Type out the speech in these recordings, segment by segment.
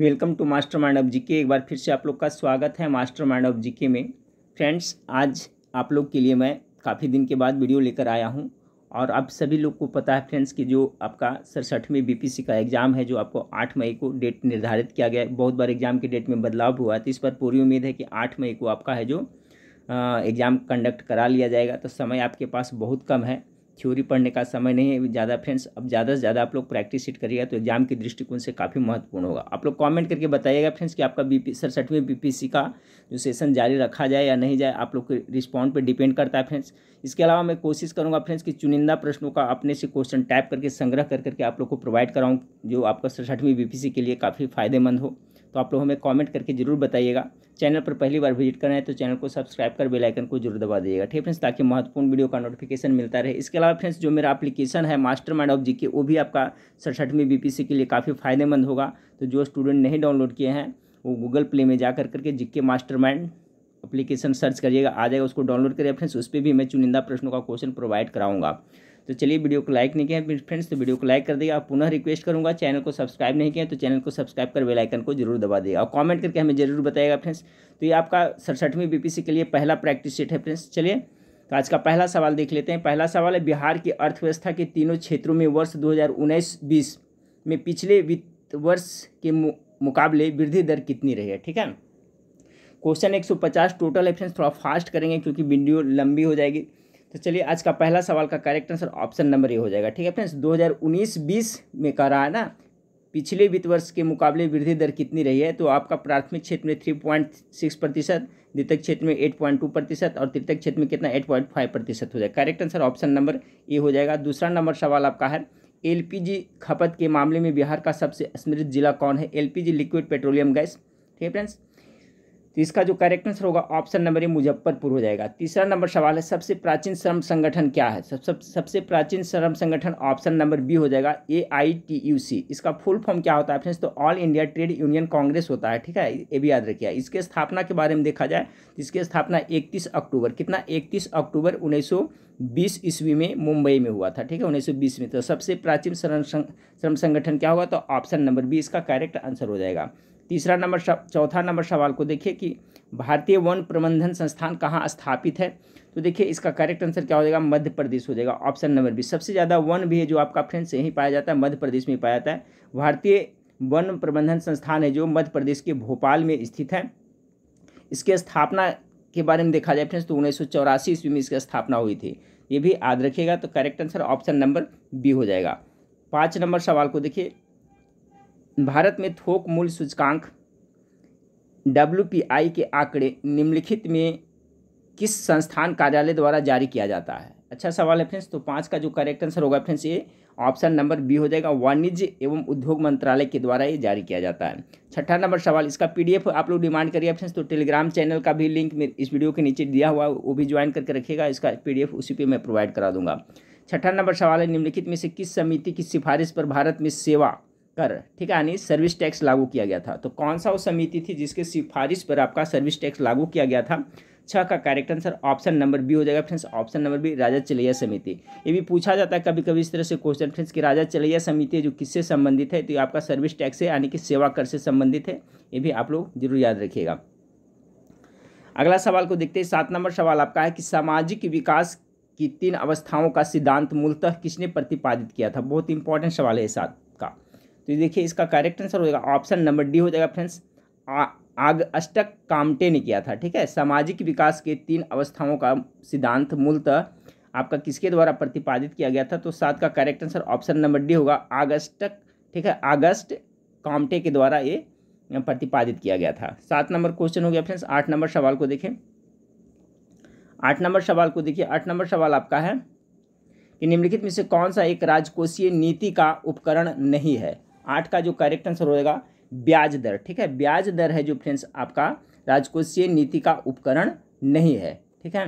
welcome to master mind of GK एक बार फिर से आप लोग का स्वागत है मास्टर माइंड ऑफ जीके में फ्रेंड्स आज आप लोग के लिए मैं काफ़ी दिन के बाद वीडियो लेकर आया हूं और आप सभी लोग को पता है फ्रेंड्स कि जो आपका सड़सठवीं सी का एग्ज़ाम है जो आपको आठ मई को डेट निर्धारित किया गया है बहुत बार एग्ज़ाम के डेट में बदलाव हुआ है तो इस पर पूरी उम्मीद है कि आठ मई को आपका है जो एग्ज़ाम कंडक्ट करा लिया जाएगा तो समय आपके पास बहुत कम है थ्योरी पढ़ने का समय नहीं है ज़्यादा फ्रेंड्स अब ज़्यादा से ज़्यादा आप लोग प्रैक्टिस सीट करिएगा तो एग्जाम के दृष्टिकोण से काफ़ी महत्वपूर्ण होगा आप लोग कमेंट करके बताइएगा फ्रेंड्स कि आपका बी पी सड़सठवें बी का जो सेशन जारी रखा जाए या नहीं जाए आप लोग के रिस्पॉन्ड पर डिपेंड करता है फ्रेंड्स इसके अलावा मैं कोशिश करूँगा फ्रेंड्स कि चुनिंदा प्रश्नों का अपने से क्वेश्चन टाइप करके संग्रह कर करके आप लोग को प्रोवाइड कराऊँ जो आपका सड़सठवीं बी के लिए काफ़ी फायदेमंद हो तो आप लोग हमें कमेंट करके ज़रूर बताइएगा चैनल पर पहली बार विजिट करना है तो चैनल को सब्सक्राइब कर बेल आइकन को जरूर दबा दीजिएगा ठीक फ्रेंड्स ताकि महत्वपूर्ण वीडियो का नोटिफिकेशन मिलता रहे इसके अलावा फ्रेंड्स जो मेरा एप्लीकेशन है मास्टर माइंड ऑफ जी के वो भी आपका सड़सठवीं बी के लिए काफ़ी फायदेमंद होगा तो जो स्टूडेंट नहीं डाउनलोड किए हैं वो गूगल प्ले में जा कर करके GK master mind application search करिएगा आ जाएगा उसको डाउनलोड करिए फ्रेंड्स उस पर भी मैं चुनिंदा प्रश्नों का क्वेश्चन प्रोवाइड कराऊंगा तो चलिए वीडियो को लाइक नहीं किया फ्रेंड्स तो वीडियो को लाइक कर देगा आप पुनः रिक्वेस्ट करूँगा चैनल को सब्सक्राइब नहीं किया तो चैनल को सब्सक्राइब कर बेलाइकन को जरूर दबा देगा और कॉमेंट करके हमें जरूर बताएगा फ्रेंड्स तो ये आपका सड़सठवीं बीपीसी के लिए पहला प्रैक्टिस सेट है फ्रेंड्स चलिए तो आज का पहला सवाल देख लेते हैं पहला सवाल है बिहार की अर्थव्यवस्था के तीनों क्षेत्रों में वर्ष दो में पिछले वित्त वर्ष के मुकाबले वृद्धि दर कितनी रही है ठीक है क्वेश्चन 150 टोटल है फ्रेंड्स थोड़ा फास्ट करेंगे क्योंकि वीडियो लंबी हो जाएगी तो चलिए आज का पहला सवाल का correct answer option number A हो जाएगा ठीक है फ्रेंड्स 2019 बीस में कर रहा है ना पिछले वित्त वर्ष के मुकाबले वृद्धि दर कितनी रही है तो आपका प्राथमिक क्षेत्र में थ्री पॉइंट सिक्स प्रतिशत द्वितीय क्षेत्र में एट पॉइंट टू प्रतिशत और तृतीय क्षेत्र में कितना एट पॉइंट फाइव प्रतिशत हो जाएगा correct answer option number A हो जाएगा दूसरा नंबर सवाल आपका है जी खपत के मामले में बिहार का सबसे समृद्ध जिला कौन है एलपीजी लिक्विड पेट्रोलियम गैस ठीक है फ्रेंड्स तो इसका जो करेक्ट आंसर होगा ऑप्शन नंबर ए मुजफ्फरपुर हो जाएगा तीसरा नंबर सवाल है सबसे प्राचीन श्रम संगठन क्या है सब, सब सबसे प्राचीन श्रम संगठन ऑप्शन नंबर बी हो जाएगा ए आई टी यू सी इसका फुल फॉर्म क्या होता है फ्रेंड्स तो All India Trade Union Congress होता है ठीक है ये भी याद रखिए इसके स्थापना के बारे में देखा जाए तो इसकी स्थापना इकतीस अक्टूबर कितना इकतीस अक्टूबर उन्नीस बीस ईस्वी में मुंबई में हुआ था ठीक है उन्नीस सौ बीस में तो सबसे प्राचीन श्रम श्रम संगठन क्या होगा तो ऑप्शन नंबर बी इसका करेक्ट आंसर हो जाएगा तीसरा नंबर चौथा नंबर सवाल को देखिए कि भारतीय वन प्रबंधन संस्थान कहाँ स्थापित है तो देखिए इसका करेक्ट आंसर क्या हो जाएगा मध्य प्रदेश हो जाएगा ऑप्शन नंबर बी सबसे ज़्यादा वन भी है जो आपका फ्रेंड्स यहीं पाया जाता है मध्य प्रदेश में पाया जाता है भारतीय वन प्रबंधन संस्थान है जो मध्य प्रदेश के भोपाल में स्थित है इसके स्थापना के बारे में देखा जाए फ्रेंड्स तो उन्नीस सौ ईस्वी में इसकी स्थापना हुई थी ये भी याद रखिएगा तो correct answer option number B हो जाएगा पाँच नंबर सवाल को देखिए भारत में थोक मूल्य सूचकांक डब्ल्यू के आंकड़े निम्नलिखित में किस संस्थान कार्यालय द्वारा जारी किया जाता है अच्छा सवाल है फ्रेंड्स तो पाँच का जो करेक्ट आंसर होगा फ्रेंड्स ये ऑप्शन नंबर बी हो जाएगा वाणिज्य एवं उद्योग मंत्रालय के द्वारा ये जारी किया जाता है छठा नंबर सवाल इसका पीडीएफ आप लोग डिमांड करिए फ्रेंड्स तो टेलीग्राम चैनल का भी लिंक इस वीडियो के नीचे दिया हुआ वो भी ज्वाइन करके रखिएगा इसका पी उसी पर मैं प्रोवाइड करा दूंगा छठा नंबर सवाल है निम्नलिखित में से किस समिति की सिफारिश पर भारत में सेवा कर ठीक है यानी सर्विस टैक्स लागू किया गया था तो कौन सा वो समिति थी जिसके सिफारिश पर आपका सर्विस टैक्स लागू किया गया था छः का correct answer option number B हो जाएगा friends option number B Raja Chelliah समिति ये भी पूछा जाता है कभी कभी इस तरह से क्वेश्चन फ्रेंड्स कि राजा चलैया समिति जो किससे संबंधित है तो ये आपका सर्विस टैक्स है यानी कि सेवा कर से संबंधित है ये भी आप लोग जरूर याद रखिएगा अगला सवाल को देखते हैं सात नंबर सवाल आपका है कि सामाजिक विकास की तीन अवस्थाओं का सिद्धांत मूलतः किसने प्रतिपादित किया था बहुत इंपॉर्टेंट सवाल है साथ तो देखिए इसका करेक्ट आंसर हो जाएगा ऑप्शन नंबर डी हो जाएगा फ्रेंड्स आग अष्टक कामटे ने किया था ठीक है सामाजिक विकास के तीन अवस्थाओं का सिद्धांत मूलतः आपका किसके द्वारा प्रतिपादित किया गया था तो सात का correct answer option number D होगा आगस्टक ठीक है अगस्त कामटे के द्वारा ये प्रतिपादित किया गया था सात नंबर क्वेश्चन हो गया फ्रेंड्स आठ नंबर सवाल को देखें आठ नंबर सवाल को देखिए आठ नंबर सवाल आपका है कि निम्नलिखित में से कौन सा एक राजकोषीय नीति का उपकरण नहीं है आठ का जो करेक्ट आंसर होगा ब्याज दर ठीक है ब्याज दर है जो फ्रेंड्स आपका राजकोषीय नीति का उपकरण नहीं है ठीक है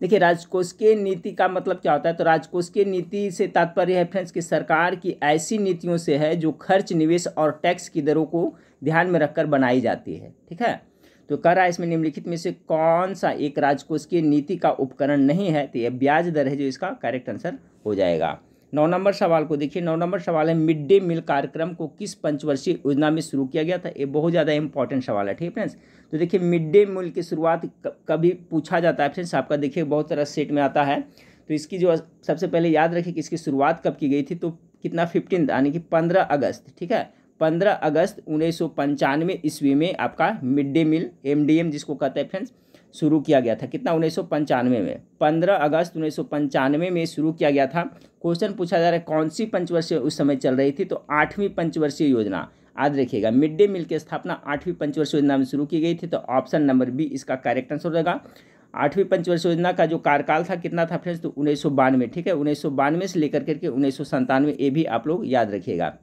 देखिए राजकोषीय नीति का मतलब क्या होता है तो राजकोषीय नीति से तात्पर्य है फ्रेंड्स कि सरकार की ऐसी नीतियों से है जो खर्च निवेश और टैक्स की दरों को ध्यान में रखकर बनाई जाती है ठीक है तो कर रहा है इसमें निम्नलिखित में से कौन सा एक राजकोष की नीति का उपकरण नहीं है तो यह ब्याज दर है जो इसका करेक्ट आंसर हो जाएगा नौ नंबर सवाल को देखिए नौ नंबर सवाल है मिड डे मील कार्यक्रम को किस पंचवर्षीय योजना में शुरू किया गया था ये बहुत ज़्यादा इंपॉर्टेंट सवाल है ठीक है फ्रेंड्स तो देखिए मिड डे मील की शुरुआत कभी पूछा जाता है फ्रेंड्स आपका देखिए बहुत तरह सेट में आता है तो इसकी जो सबसे पहले याद रखिए कि इसकी शुरुआत कब की गई थी तो कितना फिफ्टीन यानी कि पंद्रह अगस्त ठीक है पंद्रह अगस्त उन्नीस सौ ईस्वी में आपका मिड डे मील एम जिसको कहते हैं फ्रेंड्स शुरू किया गया था कितना उन्नीस में 15 अगस्त उन्नीस में शुरू किया गया था क्वेश्चन पूछा जा रहा है कौन सी पंचवर्षीय उस समय चल रही थी तो आठवीं पंचवर्षीय योजना याद रखिएगा मिड डे मील की स्थापना आठवीं पंचवर्षीय योजना में शुरू की गई थी तो ऑप्शन नंबर बी इसका करेक्ट आंसर रहेगा आठवीं पंचवर्ष योजना का जो कार्यकाल था कितना था फ्रेंड्स तो उन्नीस ठीक है उन्नीस से लेकर करके उन्नीस ये भी आप लोग याद रखिएगा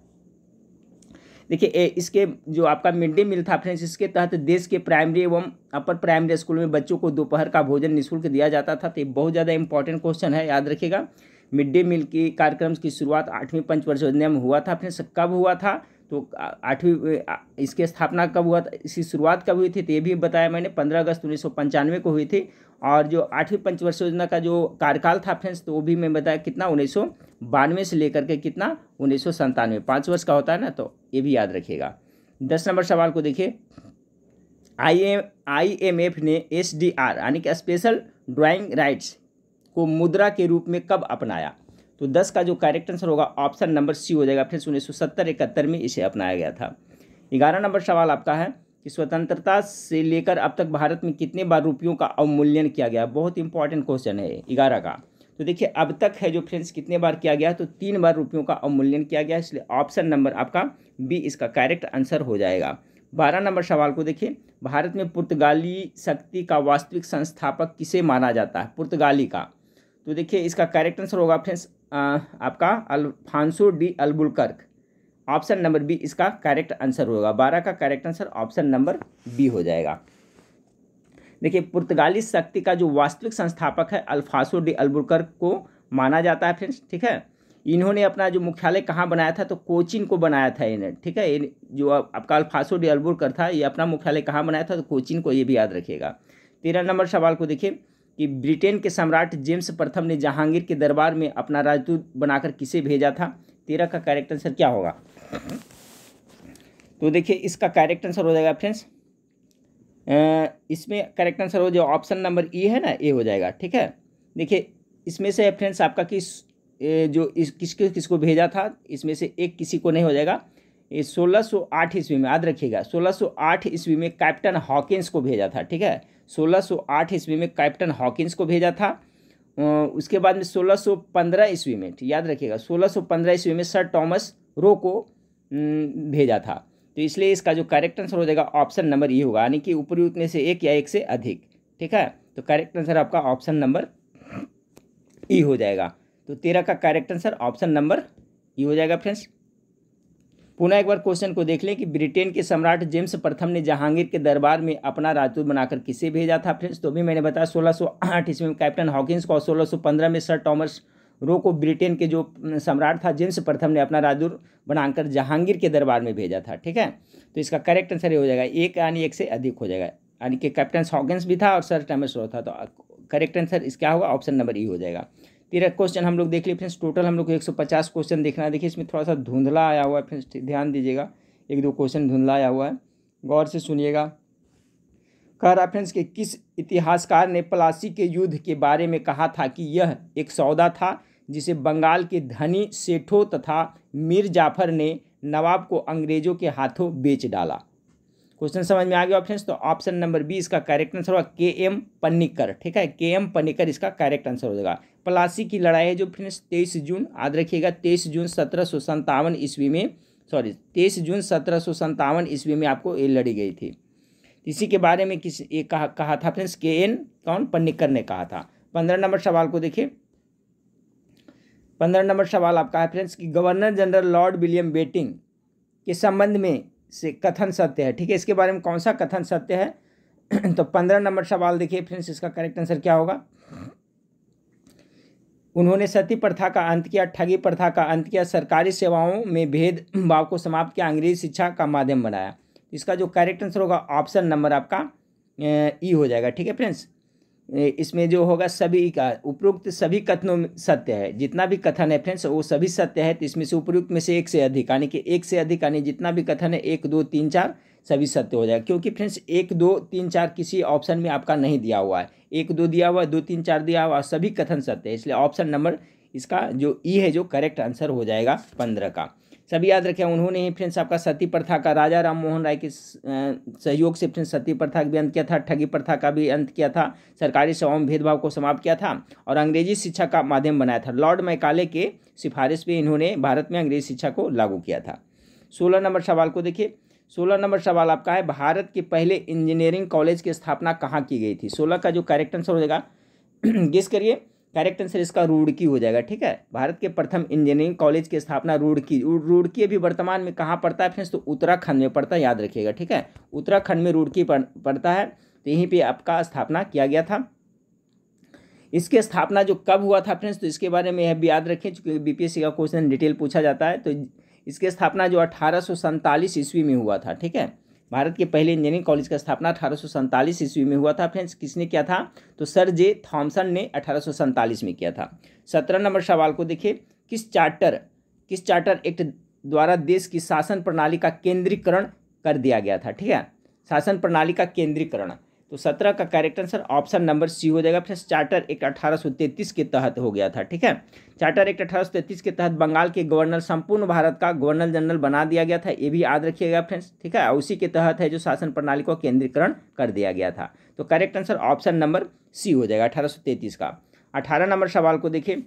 देखिए इसके जो आपका मिड डे मील था फ्रेंड्स इसके तहत देश के प्राइमरी एवं अपर प्राइमरी स्कूल में बच्चों को दोपहर का भोजन निःशुल्क दिया जाता था तो ये बहुत ज़्यादा इंपॉर्टेंट क्वेश्चन है याद रखिएगा मिड डे मील की कार्यक्रम की शुरुआत आठवीं पंचवर्ष योजना में हुआ था फ्रेंड्स कब हुआ था तो आठवीं इसके स्थापना कब हुआ था इसकी शुरुआत कब हुई थी तो ये भी बताया मैंने पंद्रह अगस्त उन्नीस को हुई थी और जो आठवीं पंचवर्ष योजना का जो कार्यकाल था फ्रेंड्स तो वो भी मैं बताया कितना उन्नीस बानवे से लेकर के कितना उन्नीस सौ संतानवे पाँच वर्ष का होता है ना तो ये भी याद रखिएगा दस नंबर सवाल को देखिए I M I M F ने एस डी आर यानी कि स्पेशल ड्राइंग राइट्स को मुद्रा के रूप में कब अपनाया तो दस का जो करेक्ट आंसर होगा ऑप्शन नंबर सी हो जाएगा फ्रेंड्स उन्नीस सौ सत्तर इकहत्तर में इसे अपनाया गया था ग्यारह नंबर सवाल आपका है कि स्वतंत्रता से लेकर अब तक भारत में कितने बार रुपयों का अवमूल्यन किया गया बहुत इंपॉर्टेंट क्वेश्चन है ग्यारह का तो देखिए अब तक है जो फ्रेंड्स कितने बार किया गया तो तीन बार रुपयों का अवमूल्यन किया गया इसलिए ऑप्शन नंबर आपका बी इसका करेक्ट आंसर हो जाएगा बारह नंबर सवाल को देखिए भारत में पुर्तगाली शक्ति का वास्तविक संस्थापक किसे माना जाता है पुर्तगाली का तो देखिए इसका करेक्ट आंसर होगा फ्रेंड्स आपका Alfonso de Albuquerque option number B इसका करेक्ट आंसर होगा बारह का correct answer option number B हो जाएगा देखिए पुर्तगाली शक्ति का जो वास्तविक संस्थापक है अल्फासो डी अल्बुर्कर को माना जाता है फ्रेंड्स ठीक है इन्होंने अपना जो मुख्यालय कहाँ बनाया था तो कोचिन को बनाया था इन्हें ठीक है जो आपका अल्फासो डी अल्बुर्कर था ये अपना मुख्यालय कहाँ बनाया था तो कोचिन को ये भी याद रखिएगा तेरह नंबर सवाल को देखिए कि ब्रिटेन के सम्राट जेम्स प्रथम ने जहांगीर के दरबार में अपना राजदूत बनाकर किसे भेजा था तेरह का करेक्ट आंसर क्या होगा तो देखिए इसका करेक्ट आंसर हो जाएगा फ्रेंड्स इसमें करेक्ट आंसर हो जो ऑप्शन नंबर ई है ना ए हो जाएगा ठीक है देखिए इसमें से फ्रेंड्स आपका किस जो इस किस किसको भेजा था इसमें से एक किसी को नहीं हो जाएगा ये आठ ईस्वी में याद रखिएगा सोलह सौ आठ ईस्वी में कैप्टन हॉकिंस को भेजा था ठीक है सोलह सौ आठ ईस्वी में कैप्टन हॉकिंस को भेजा था उसके बाद में सोलह सौ पंद्रह ईस्वी में याद रखिएगा सोलह सौ पंद्रह ईस्वी में सर टॉमस रो को भेजा था तो इसलिए इसका जो करेक्ट आंसर हो जाएगा ऑप्शन नंबर ई होगा यानी कि ऊपरी उतने से एक या एक से अधिक ठीक है तो करेक्ट आंसर आपका ऑप्शन नंबर ई हो जाएगा तो तेरह का correct answer option number E हो जाएगा फ्रेंड्स पुनः एक बार क्वेश्चन को देख लें कि ब्रिटेन के सम्राट जेम्स प्रथम ने जहांगीर के दरबार में अपना राजदूत बनाकर किसे भेजा था फ्रेंड्स तो भी मैंने बताया सोलह सौ आठ ईस्वी में कैप्टन हॉकिंस को और सोलह सौ पंद्रह में सर टॉमस रो को ब्रिटेन के जो सम्राट था जेम्स प्रथम ने अपना राजदूर बनाकर जहांगीर के दरबार में भेजा था ठीक है तो इसका करेक्ट आंसर ये हो जाएगा एक यानी एक से अधिक हो जाएगा यानी कि कैप्टन सॉगेंस भी था और सर टैमस रो था तो करेक्ट आंसर इसका होगा ऑप्शन नंबर ई हो जाएगा तेरह क्वेश्चन हम लोग देख लिए फ्रेंड्स टोटल हम लोग को एक सौ पचास क्वेश्चन देखना है देखिए इसमें थोड़ा सा धुंधला आया हुआ है फ्रेंड्स ध्यान दीजिएगा एक दो क्वेश्चन धुंधला आया हुआ है गौर से सुनिएगा कह रहा फ्रेंड्स कि किस इतिहासकार ने प्लासी के युद्ध के बारे में कहा था कि यह एक सौदा था जिसे बंगाल के धनी सेठों तथा मीर जाफर ने नवाब को अंग्रेज़ों के हाथों बेच डाला क्वेश्चन समझ में आ गया ऑप्शन तो ऑप्शन नंबर बी इसका करेक्ट आंसर होगा के एम पन्नीकर ठीक है के एम पन्नीकर इसका करेक्ट आंसर हो जाएगा प्लासी की लड़ाई है जो फ्रेंड्स तेईस जून याद रखिएगा तेईस जून सत्रह सौ संतावन ईस्वी में सॉरी तेईस जून सत्रह सौ संतावन ईस्वी में आपको ये लड़ी गई थी इसी के बारे में किस ये कहा, कहा था फ्रेंड्स के एन कौन पन्नीकर ने कहा था पंद्रह नंबर सवाल को देखिए पंद्रह नंबर सवाल आपका है फ्रेंड्स कि governor general Lord William Bentinck के संबंध में से कथन सत्य है ठीक है इसके बारे में कौन सा कथन सत्य है तो पंद्रह नंबर सवाल देखिए फ्रेंड्स इसका करेक्ट आंसर क्या होगा उन्होंने सती प्रथा का अंत किया ठगी प्रथा का अंत किया सरकारी सेवाओं में भेद भाव को समाप्त किया अंग्रेजी शिक्षा का माध्यम बनाया इसका जो करेक्ट आंसर होगा ऑप्शन नंबर आपका ई हो जाएगा ठीक है फ्रेंड्स इसमें जो होगा सभी का उपरोक्त सभी कथनों में सत्य है जितना भी कथन है फ्रेंड्स वो सभी सत्य है तो इसमें से उपरोक्त में से एक से अधिक यानी कि एक से अधिक यानी जितना भी कथन है एक दो तीन चार सभी सत्य हो जाएगा क्योंकि फ्रेंड्स एक दो तीन चार किसी ऑप्शन में आपका नहीं दिया हुआ है एक दो दिया हुआ दो तीन चार दिया हुआ सभी कथन सत्य है इसलिए ऑप्शन नंबर इसका जो ई e है जो करेक्ट आंसर हो जाएगा पंद्रह का सभी याद रखें उन्होंने ही फ्रेंड्स आपका सती प्रथा का राजा राम मोहन राय के सहयोग से फ्रेंड्स सती प्रथा का भी अंत किया था ठगी प्रथा का भी अंत किया था सरकारी सेवाओं में भेदभाव को समाप्त किया था और अंग्रेजी शिक्षा का माध्यम बनाया था लॉर्ड मैकाले के सिफारिश पर इन्होंने भारत में अंग्रेजी शिक्षा को लागू किया था सोलह नंबर सवाल को देखिए सोलह नंबर सवाल आपका है भारत के पहले इंजीनियरिंग कॉलेज की स्थापना कहाँ की गई थी सोलह का जो करेक्ट आंसर हो जाएगा गेस करिए करेक्ट आंसर इसका रूड़की हो जाएगा ठीक है भारत के प्रथम इंजीनियरिंग कॉलेज की स्थापना रूड़की रूड़की भी वर्तमान में कहाँ पड़ता है फ्रेंड्स तो उत्तराखंड में पड़ता है याद रखिएगा ठीक है उत्तराखंड में रूड़की पड़ता है तो यहीं पर आपका स्थापना किया गया था इसके स्थापना जो कब हुआ था फ्रेंड्स तो इसके बारे में यह भी याद रखें चूँकि बीपीएससी का क्वेश्चन डिटेल पूछा जाता है तो इसके स्थापना जो अठारह ईस्वी में हुआ था ठीक है भारत के पहले इंजीनियरिंग कॉलेज का स्थापना अठारह ईस्वी में हुआ था फ्रेंड्स किसने किया था तो सर जे थॉम्सन ने अठारह में किया था सत्रह नंबर सवाल को देखिए किस चार्टर किस चार्टर एक्ट द्वारा देश की शासन प्रणाली का केंद्रीकरण कर दिया गया था ठीक है शासन प्रणाली का केंद्रीकरण तो सत्रह का correct answer option number C हो जाएगा फ्रेंड्स चार्टर एक्ट अठारह के तहत हो गया था ठीक है चार्टर एक्ट अठारह के तहत बंगाल के गवर्नर संपूर्ण भारत का गवर्नर जनरल बना दिया गया था ये भी याद रखिएगा फ्रेंड्स ठीक है उसी के तहत है जो शासन प्रणाली को केंद्रीकरण कर दिया गया था तो correct answer option number C हो जाएगा अठारह का अठारह नंबर सवाल को देखिए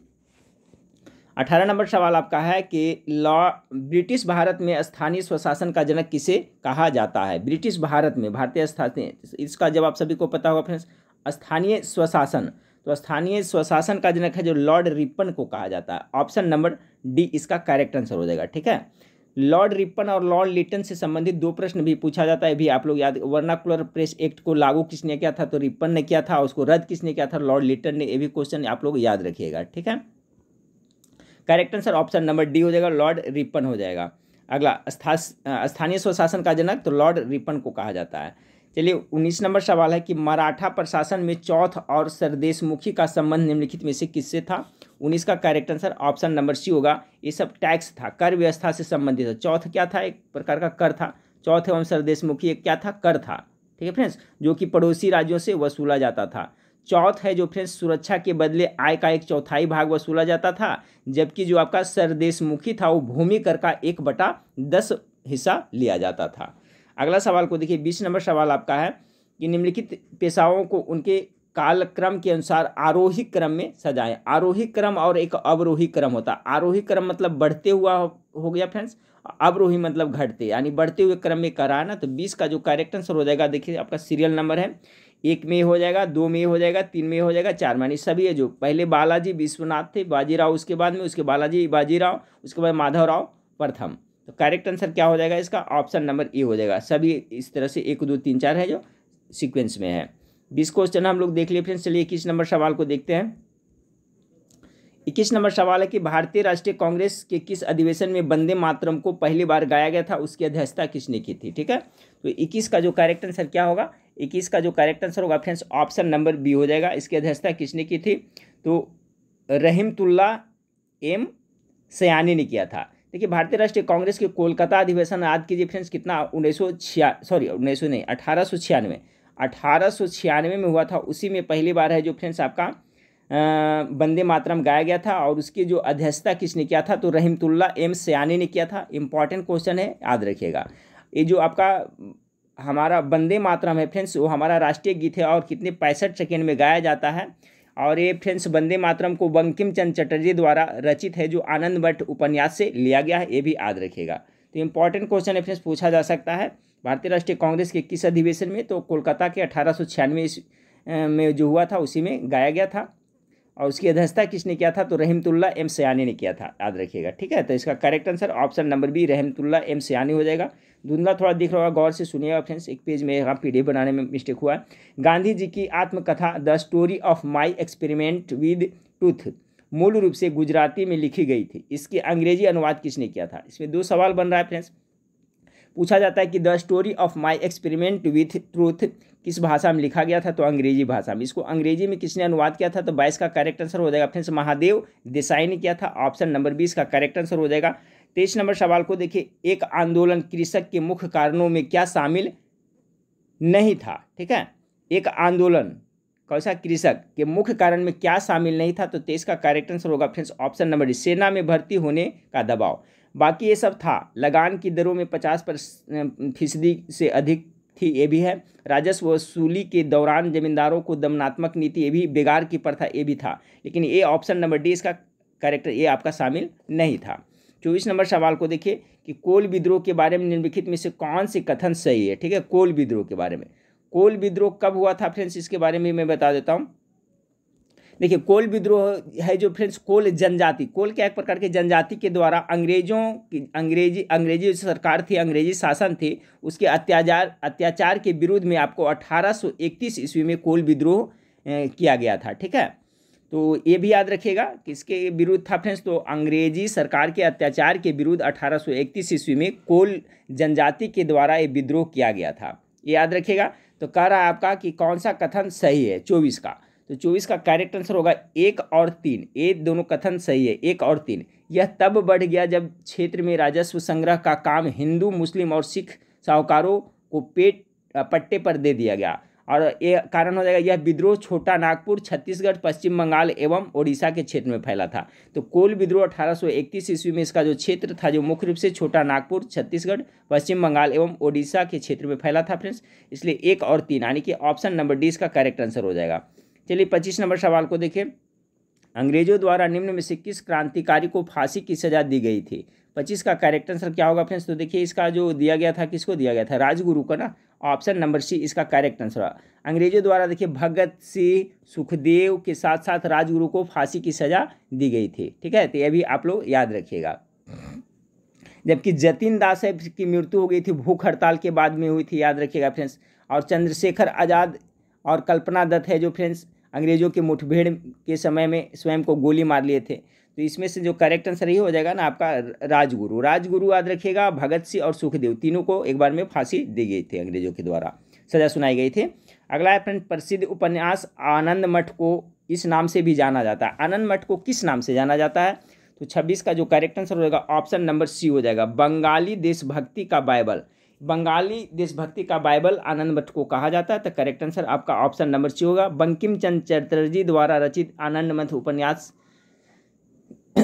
अठारह नंबर सवाल आपका है कि लॉ ब्रिटिश भारत में स्थानीय स्वशासन का जनक किसे कहा जाता है ब्रिटिश भारत में भारतीय स्थानीय इसका जब आप सभी को पता होगा फ्रेंड्स स्थानीय स्वशासन तो स्थानीय स्वशासन का जनक है जो लॉर्ड रिपन को कहा जाता है ऑप्शन नंबर डी इसका करेक्ट आंसर हो जाएगा ठीक है लॉर्ड रिपन और लॉर्ड लिटन से संबंधित दो प्रश्न भी पूछा जाता है भी आप लोग याद वर्नाकुलर प्रेस एक्ट को लागू किसने किया था तो रिपन ने किया था उसको रद्द किसने किया था लॉर्ड लिटन ने ये भी क्वेश्चन आप लोग याद रखिएगा ठीक है correct answer option number D हो जाएगा लॉर्ड रिपन हो जाएगा अगला स्थानीय स्वशासन का जनक तो लॉर्ड रिपन को कहा जाता है चलिए उन्नीस नंबर सवाल है कि मराठा प्रशासन में चौथ और सरदेशमुखी का संबंध निम्नलिखित में से किससे था उन्नीस का correct answer option number C होगा ये सब टैक्स था कर व्यवस्था से संबंधित था चौथ क्या था एक प्रकार का कर था चौथ एवं सरदेशमुखी एक क्या था कर था ठीक है फ्रेंड्स जो कि पड़ोसी राज्यों से वसूला जाता था चौथ है जो फ्रेंड्स सुरक्षा के बदले आय का एक चौथाई भाग वसूला जाता था जबकि जो आपका सरदेशमुखी था वो भूमि कर का एक बटा दस हिस्सा लिया जाता था अगला सवाल को देखिए बीस नंबर सवाल आपका है कि निम्नलिखित पेशाओं को उनके कालक्रम के अनुसार आरोही क्रम में सजाएं आरोही क्रम और एक अवरोही क्रम होता है आरोही क्रम मतलब बढ़ते हुआ हो गया फ्रेंड्स अवरोही मतलब घटते यानी बढ़ते हुए क्रम में कराना तो बीस का जो करेक्ट आंसर हो जाएगा देखिए आपका सीरियल नंबर है एक में हो जाएगा दो में हो जाएगा तीन में हो जाएगा चार मानी सभी है जो पहले बालाजी विश्वनाथ थे बाजीराव उसके बाद में उसके बालाजी बाजीराव उसके बाद माधवराव प्रथम तो करेक्ट आंसर क्या हो जाएगा इसका ऑप्शन नंबर ए हो जाएगा सभी इस तरह से एक दो तीन चार है जो सीक्वेंस में है बीस क्वेश्चन हम लोग देख लिए फ्रेंड्स चलिए इक्कीस नंबर सवाल को देखते हैं इक्कीस नंबर सवाल है कि भारतीय राष्ट्रीय कांग्रेस के किस अधिवेशन में वंदे मातरम को पहली बार गाया गया था उसकी अध्यक्षता किसने की थी ठीक है तो इक्कीस का जो करेक्ट आंसर क्या होगा इक्कीस का जो करेक्ट आंसर होगा फ्रेंड्स ऑप्शन नंबर बी हो जाएगा इसकी अध्यक्षता किसने की थी तो रहीमतुल्ला एम सयानी ने किया था देखिए भारतीय राष्ट्रीय कांग्रेस के कोलकाता अधिवेशन याद कीजिए फ्रेंड्स कितना उन्नीस सौ छिया सॉरी उन्नीस सौ नहीं अठारह सौ छियानवे अठारह सौ छियानवे में हुआ था उसी में पहली बार है जो फ्रेंड्स आपका वंदे मातरम गाया गया था और उसकी जो अध्यक्षता किसने किया था तो रहीमतुल्ला एम सयानी ने किया था इंपॉर्टेंट क्वेश्चन है याद रखिएगा ये जो आपका हमारा वंदे मातरम है फ्रेंड्स वो हमारा राष्ट्रीय गीत है और कितने पैंसठ सेकेंड में गाया जाता है और ये फ्रेंड्स वंदे मातरम को बंकिम चंद चटर्जी द्वारा रचित है जो आनंद भट्ट उपन्यास से लिया गया है ये भी याद रखेगा तो इम्पॉर्टेंट क्वेश्चन है फ्रेंड्स पूछा जा सकता है भारतीय राष्ट्रीय कांग्रेस के किस अधिवेशन में तो कोलकाता के अठारह में जो हुआ था उसी में गाया गया था और उसकी अध्यक्षता किसने किया था तो रहमतुल्ला एम सयानी ने किया था याद रखिएगा ठीक है तो इसका correct answer option number B Rahimtulla M Sayani हो जाएगा धुंधला थोड़ा दिख रहा होगा गौर से सुनिएगा फ्रेंड्स एक पेज में यहाँ पी बनाने में मिस्टेक हुआ गांधी जी की आत्मकथा the story of my experiment with टूथ मूल रूप से गुजराती में लिखी गई थी इसके अंग्रेजी अनुवाद किसने किया था इसमें दो सवाल बन रहा है फ्रेंड्स पूछा जाता है कि the story of my experiment with truth किस भाषा में लिखा गया था तो अंग्रेजी भाषा में इसको अंग्रेजी में किसने अनुवाद किया था तो बाईस का करेक्ट आंसर हो जाएगा फ्रेंड्स महादेव देसाई ने किया था ऑप्शन नंबर बीस का करेक्ट आंसर हो जाएगा तेईस नंबर सवाल को देखिए एक आंदोलन कृषक के मुख्य कारणों में क्या शामिल नहीं था ठीक है एक आंदोलन सा कृषक के मुख्य कारण में क्या शामिल नहीं था तो तेईस का करेक्ट आंसर होगा फ्रेंड्स ऑप्शन नंबर सेना में भर्ती होने का दबाव बाकी ये सब था लगान की दरों में पचास फीसदी से अधिक थी ये भी है राजस्व वसूली के दौरान जमींदारों को दमनात्मक नीति ये भी बेगार की प्रथा ये भी था लेकिन ये ऑप्शन नंबर डी इसका करेक्टर ये आपका शामिल नहीं था चौबीस नंबर सवाल को देखिए कि कोल विद्रोह के बारे में निम्नलिखित में से कौन से कथन सही है ठीक है कोल विद्रोह के बारे में कोल विद्रोह कब हुआ था फ्रेंड्स इसके बारे में मैं बता देता हूँ देखिए कोल विद्रोह है जो फ्रेंड्स कोल जनजाति कोल क्या एक प्रकार के जनजाति के द्वारा अंग्रेजों की अंग्रेजी अंग्रेजी सरकार थी अंग्रेजी शासन थे उसके अत्याचार अत्याचार के विरुद्ध में आपको 1831 ईस्वी में कोल विद्रोह किया गया था ठीक है तो ये भी याद रखिएगा किसके विरुद्ध था फ्रेंड्स तो अंग्रेजी सरकार के अत्याचार के विरुद्ध अठारह ईस्वी में कोल जनजाति के द्वारा ये विद्रोह किया गया था ये याद रखिएगा तो कह रहा है आपका कि कौन सा कथन सही है चौबीस का तो चौबीस का करेक्ट आंसर होगा एक और तीन ये दोनों कथन सही है एक और तीन यह तब बढ़ गया जब क्षेत्र में राजस्व संग्रह का काम हिंदू मुस्लिम और सिख साहूकारों को पेट पट्टे पर दे दिया गया और ये कारण हो जाएगा यह विद्रोह छोटा नागपुर छत्तीसगढ़ पश्चिम बंगाल एवं ओडिशा के क्षेत्र में फैला था तो कोल विद्रोह इकतीस ईस्वी में इसका जो क्षेत्र था जो मुख्य रूप से छोटा नागपुर छत्तीसगढ़ पश्चिम बंगाल एवं ओडिशा के क्षेत्र में फैला था फ्रेंड्स इसलिए एक और तीन यानी कि ऑप्शन नंबर डी इसका करेक्ट आंसर हो जाएगा चलिए पच्चीस नंबर सवाल को देखें अंग्रेजों द्वारा निम्न में से किस क्रांतिकारी को फांसी की सजा दी गई थी पच्चीस का करेक्ट आंसर क्या होगा फ्रेंड्स तो देखिए इसका जो दिया गया था किसको दिया गया था राजगुरु का ना ऑप्शन नंबर सी इसका करेक्ट आंसर होगा अंग्रेजों द्वारा देखिए भगत सिंह सुखदेव के साथ साथ राजगुरु को फांसी की सजा दी गई थी ठीक है तो यह भी आप लोग याद रखिएगा जबकि जतिन दास की मृत्यु हो गई थी भूख हड़ताल के बाद में हुई थी याद रखिएगा फ्रेंड्स और चंद्रशेखर आज़ाद और कल्पना दत्त है जो फ्रेंड्स अंग्रेज़ों के मुठभेड़ के समय में स्वयं को गोली मार लिए थे तो इसमें से जो करेक्ट आंसर ही हो जाएगा ना आपका राजगुरु राजगुरु याद रखिएगा भगत सिंह और सुखदेव तीनों को एक बार में फांसी दी गई थी अंग्रेजों के द्वारा सजा सुनाई गई थी अगला है फ्रेंड प्रसिद्ध उपन्यास आनंद मठ को इस नाम से भी जाना जाता है आनंद मठ को किस नाम से जाना जाता है तो 26 का जो करेक्ट आंसर होगा ऑप्शन नंबर सी हो जाएगा बंगाली देशभक्ति का बाइबल बंगाली देशभक्ति का बाइबल आनंद मठ को कहा जाता है तो करेक्ट आंसर आपका ऑप्शन नंबर सी होगा बंकिम चंद चटर्जी द्वारा रचित आनंद मठ उपन्यास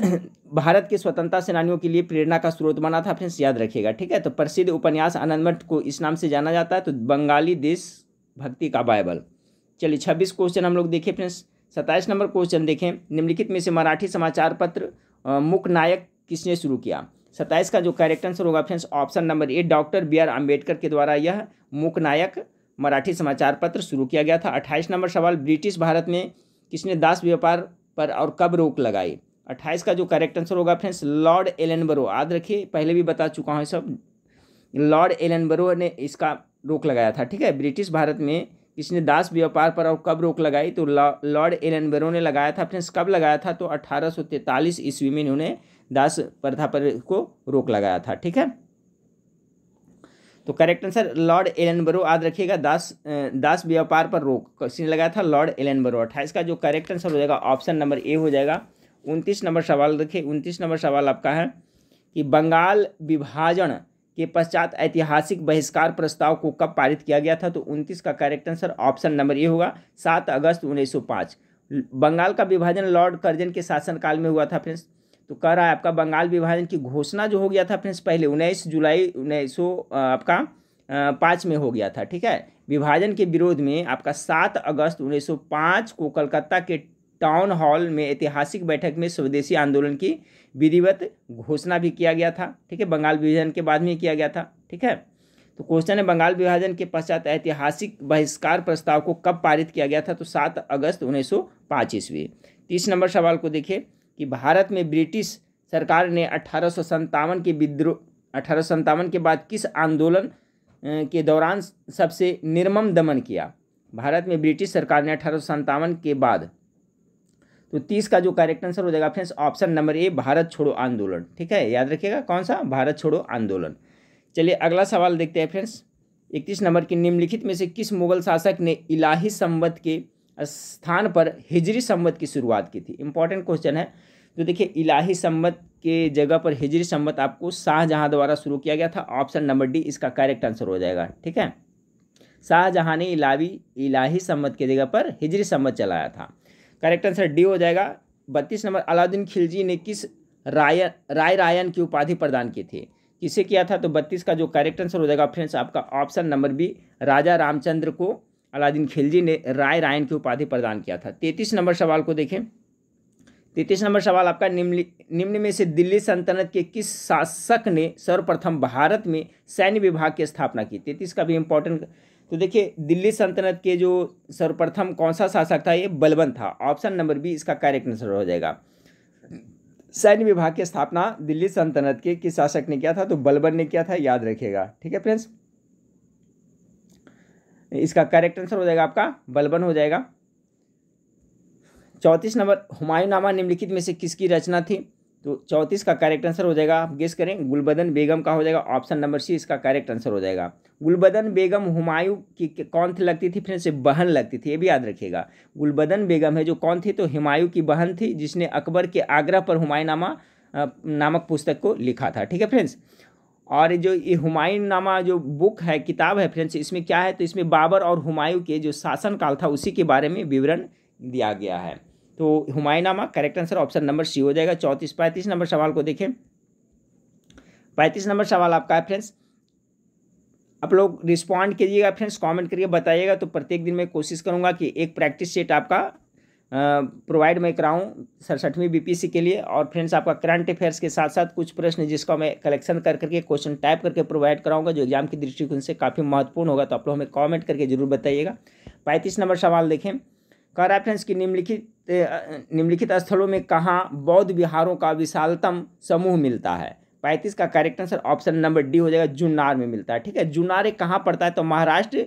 भारत के स्वतंत्रता सेनानियों के लिए प्रेरणा का स्रोत बना था फ्रेंड्स याद रखिएगा ठीक है तो प्रसिद्ध उपन्यास आनंद मठ को इस नाम से जाना जाता है तो बंगाली देश भक्ति का बाइबल चलिए छब्बीस क्वेश्चन हम लोग देखें फ्रेंड्स सत्ताईस नंबर क्वेश्चन देखें निम्नलिखित में से मराठी समाचार पत्र मुख नायक किसने शुरू किया सत्ताईस का जो करेक्ट आंसर होगा friends option number A doctor B R Ambedkar के द्वारा यह मुकनायक मराठी समाचार पत्र शुरू किया गया था अट्ठाईस नंबर सवाल ब्रिटिश भारत में किसने दास व्यापार पर और कब रोक लगाई अट्ठाईस का जो करेक्ट आंसर होगा फ्रेंड्स लॉर्ड एलनबरो याद रखिए पहले भी बता चुका हूँ सब लॉर्ड एलनबरो ने इसका रोक लगाया था ठीक है ब्रिटिश भारत में किसने दास व्यापार पर और कब रोक लगाई तो लॉर्ड एलेनबरो ने लगाया था फ्रेंड्स कब लगाया था तो अट्ठारह ईस्वी में इन्होंने दास प्रथा पर को रोक लगाया था ठीक है तो करेक्ट आंसर लॉर्ड बरो याद रखिएगा दास दास व्यापार पर रोक क्वेश्चन लगाया था लॉर्ड बरो अट्ठाईस का जो करेक्ट आंसर हो जाएगा ऑप्शन नंबर ए हो जाएगा उनतीस नंबर सवाल देखिए उनतीस नंबर सवाल आपका है कि बंगाल विभाजन के पश्चात ऐतिहासिक बहिष्कार प्रस्ताव को कब पारित किया गया था तो उनतीस का correct answer option number A होगा सात अगस्त उन्नीस बंगाल का विभाजन लॉर्ड कर्जन के शासनकाल में हुआ था फ्रेंड्स तो कह रहा है आपका बंगाल विभाजन की घोषणा जो हो गया था फ्रेंड्स पहले उन्नीस जुलाई उन्नीस आपका पाँच में हो गया था ठीक है विभाजन के विरोध में आपका सात अगस्त उन्नीस को कलकत्ता के टाउन हॉल में ऐतिहासिक बैठक में स्वदेशी आंदोलन की विधिवत घोषणा भी किया गया था ठीक है बंगाल विभाजन के बाद में किया गया था ठीक है तो क्वेश्चन है बंगाल विभाजन के पश्चात ऐतिहासिक बहिष्कार प्रस्ताव को कब पारित किया गया था तो सात अगस्त उन्नीस पाँच ईस्वी तीस नंबर सवाल को देखिए कि भारत में ब्रिटिश सरकार ने अठारह के विद्रोह अठारह के बाद किस आंदोलन के दौरान सबसे निर्मम दमन किया भारत में ब्रिटिश सरकार ने अठारह के बाद तो तीस का जो करेक्ट आंसर हो जाएगा friends option number A Bharat छोड़ो आंदोलन ठीक है याद रखिएगा कौन सा भारत छोड़ो आंदोलन चलिए अगला सवाल देखते हैं फ्रेंड्स इकतीस नंबर के निम्नलिखित में से किस मुगल शासक ने इलाही संबद्ध के स्थान पर हिजरी संबत की शुरुआत की थी इंपॉर्टेंट क्वेश्चन है तो देखिए इलाही संबत के जगह पर हिजरी संबत आपको शाहजहाँ द्वारा शुरू किया गया था ऑप्शन नंबर डी इसका करेक्ट आंसर हो जाएगा ठीक है शाहजहाँ ने इलावी इलाही संबत के जगह पर हिजरी संबत चलाया था करेक्ट आंसर डी हो जाएगा बत्तीस नंबर अलाउद्दीन खिलजी ने किस राय राय रायन की उपाधि प्रदान की थी किसे किया था तो बत्तीस का जो करेक्ट आंसर हो जाएगा फ्रेंड्स आपका option number B Raja Ramchandra को अलादीन खिलजी ने राय रायन की उपाधि प्रदान किया था तैतीस नंबर सवाल को देखें तैतीस नंबर सवाल आपका निम्न निम्न में से दिल्ली सल्तनत के किस शासक ने सर्वप्रथम भारत में सैन्य विभाग की स्थापना की तैतीस का भी इम्पोर्टेंट तो देखिए दिल्ली सल्तनत के जो सर्वप्रथम कौन सा शासक था ये बलबन था ऑप्शन नंबर बी इसका करेक्ट आंसर हो जाएगा सैन्य विभाग की स्थापना दिल्ली सल्तनत के किस शासक ने किया था तो बलबन ने किया था याद रखिएगा ठीक है फ्रेंड्स इसका करेक्ट आंसर हो जाएगा आपका बलबन हो जाएगा चौंतीस नंबर हुमायूं नामा निम्नलिखित में से किसकी रचना थी तो चौंतीस का करेक्ट आंसर हो जाएगा आप गेस करें गुलबदन बेगम का हो जाएगा ऑप्शन नंबर सी इसका करेक्ट आंसर हो जाएगा गुलबदन बेगम हुमायूं की कौन थी लगती थी से बहन लगती थी ये भी याद रखिएगा गुलबदन बेगम है जो कौन थी तो हुमायूं की बहन थी जिसने अकबर के आग्रह पर हुमायूं नामा नामक पुस्तक को लिखा था ठीक है फ्रेंड्स और जो ये हुमायूं नामा जो बुक है किताब है फ्रेंड्स इसमें क्या है तो इसमें बाबर और हुमायूं के जो शासन काल था उसी के बारे में विवरण दिया गया है तो Humayun Nama correct answer option number C हो जाएगा चौंतीस पैंतीस नंबर सवाल को देखें पैंतीस नंबर सवाल आपका है फ्रेंड्स आप लोग रिस्पॉन्ड कीजिएगा फ्रेंड्स कॉमेंट करके बताइएगा तो प्रत्येक दिन मैं कोशिश करूँगा कि एक प्रैक्टिस सेट आपका प्रोवाइड मैं कराऊँ सड़सठवीं बीपीसी के लिए और फ्रेंड्स आपका करंट अफेयर्स के साथ साथ कुछ प्रश्न जिसका मैं कलेक्शन कर करके क्वेश्चन टाइप करके प्रोवाइड कराऊंगा जो एग्जाम की दृष्टिकोण से काफ़ी महत्वपूर्ण होगा तो आप लोग हमें कमेंट करके जरूर बताइएगा पैंतीस नंबर सवाल देखें कह रहा है फ्रेंड्स कि निम्नलिखित निम्नलिखित स्थलों में कहाँ बौद्ध विहारों का विशालतम समूह मिलता है पैंतीस का correct answer option number D हो जाएगा जुन्नार में मिलता है ठीक है जुन्नार कहाँ पड़ता है तो महाराष्ट्र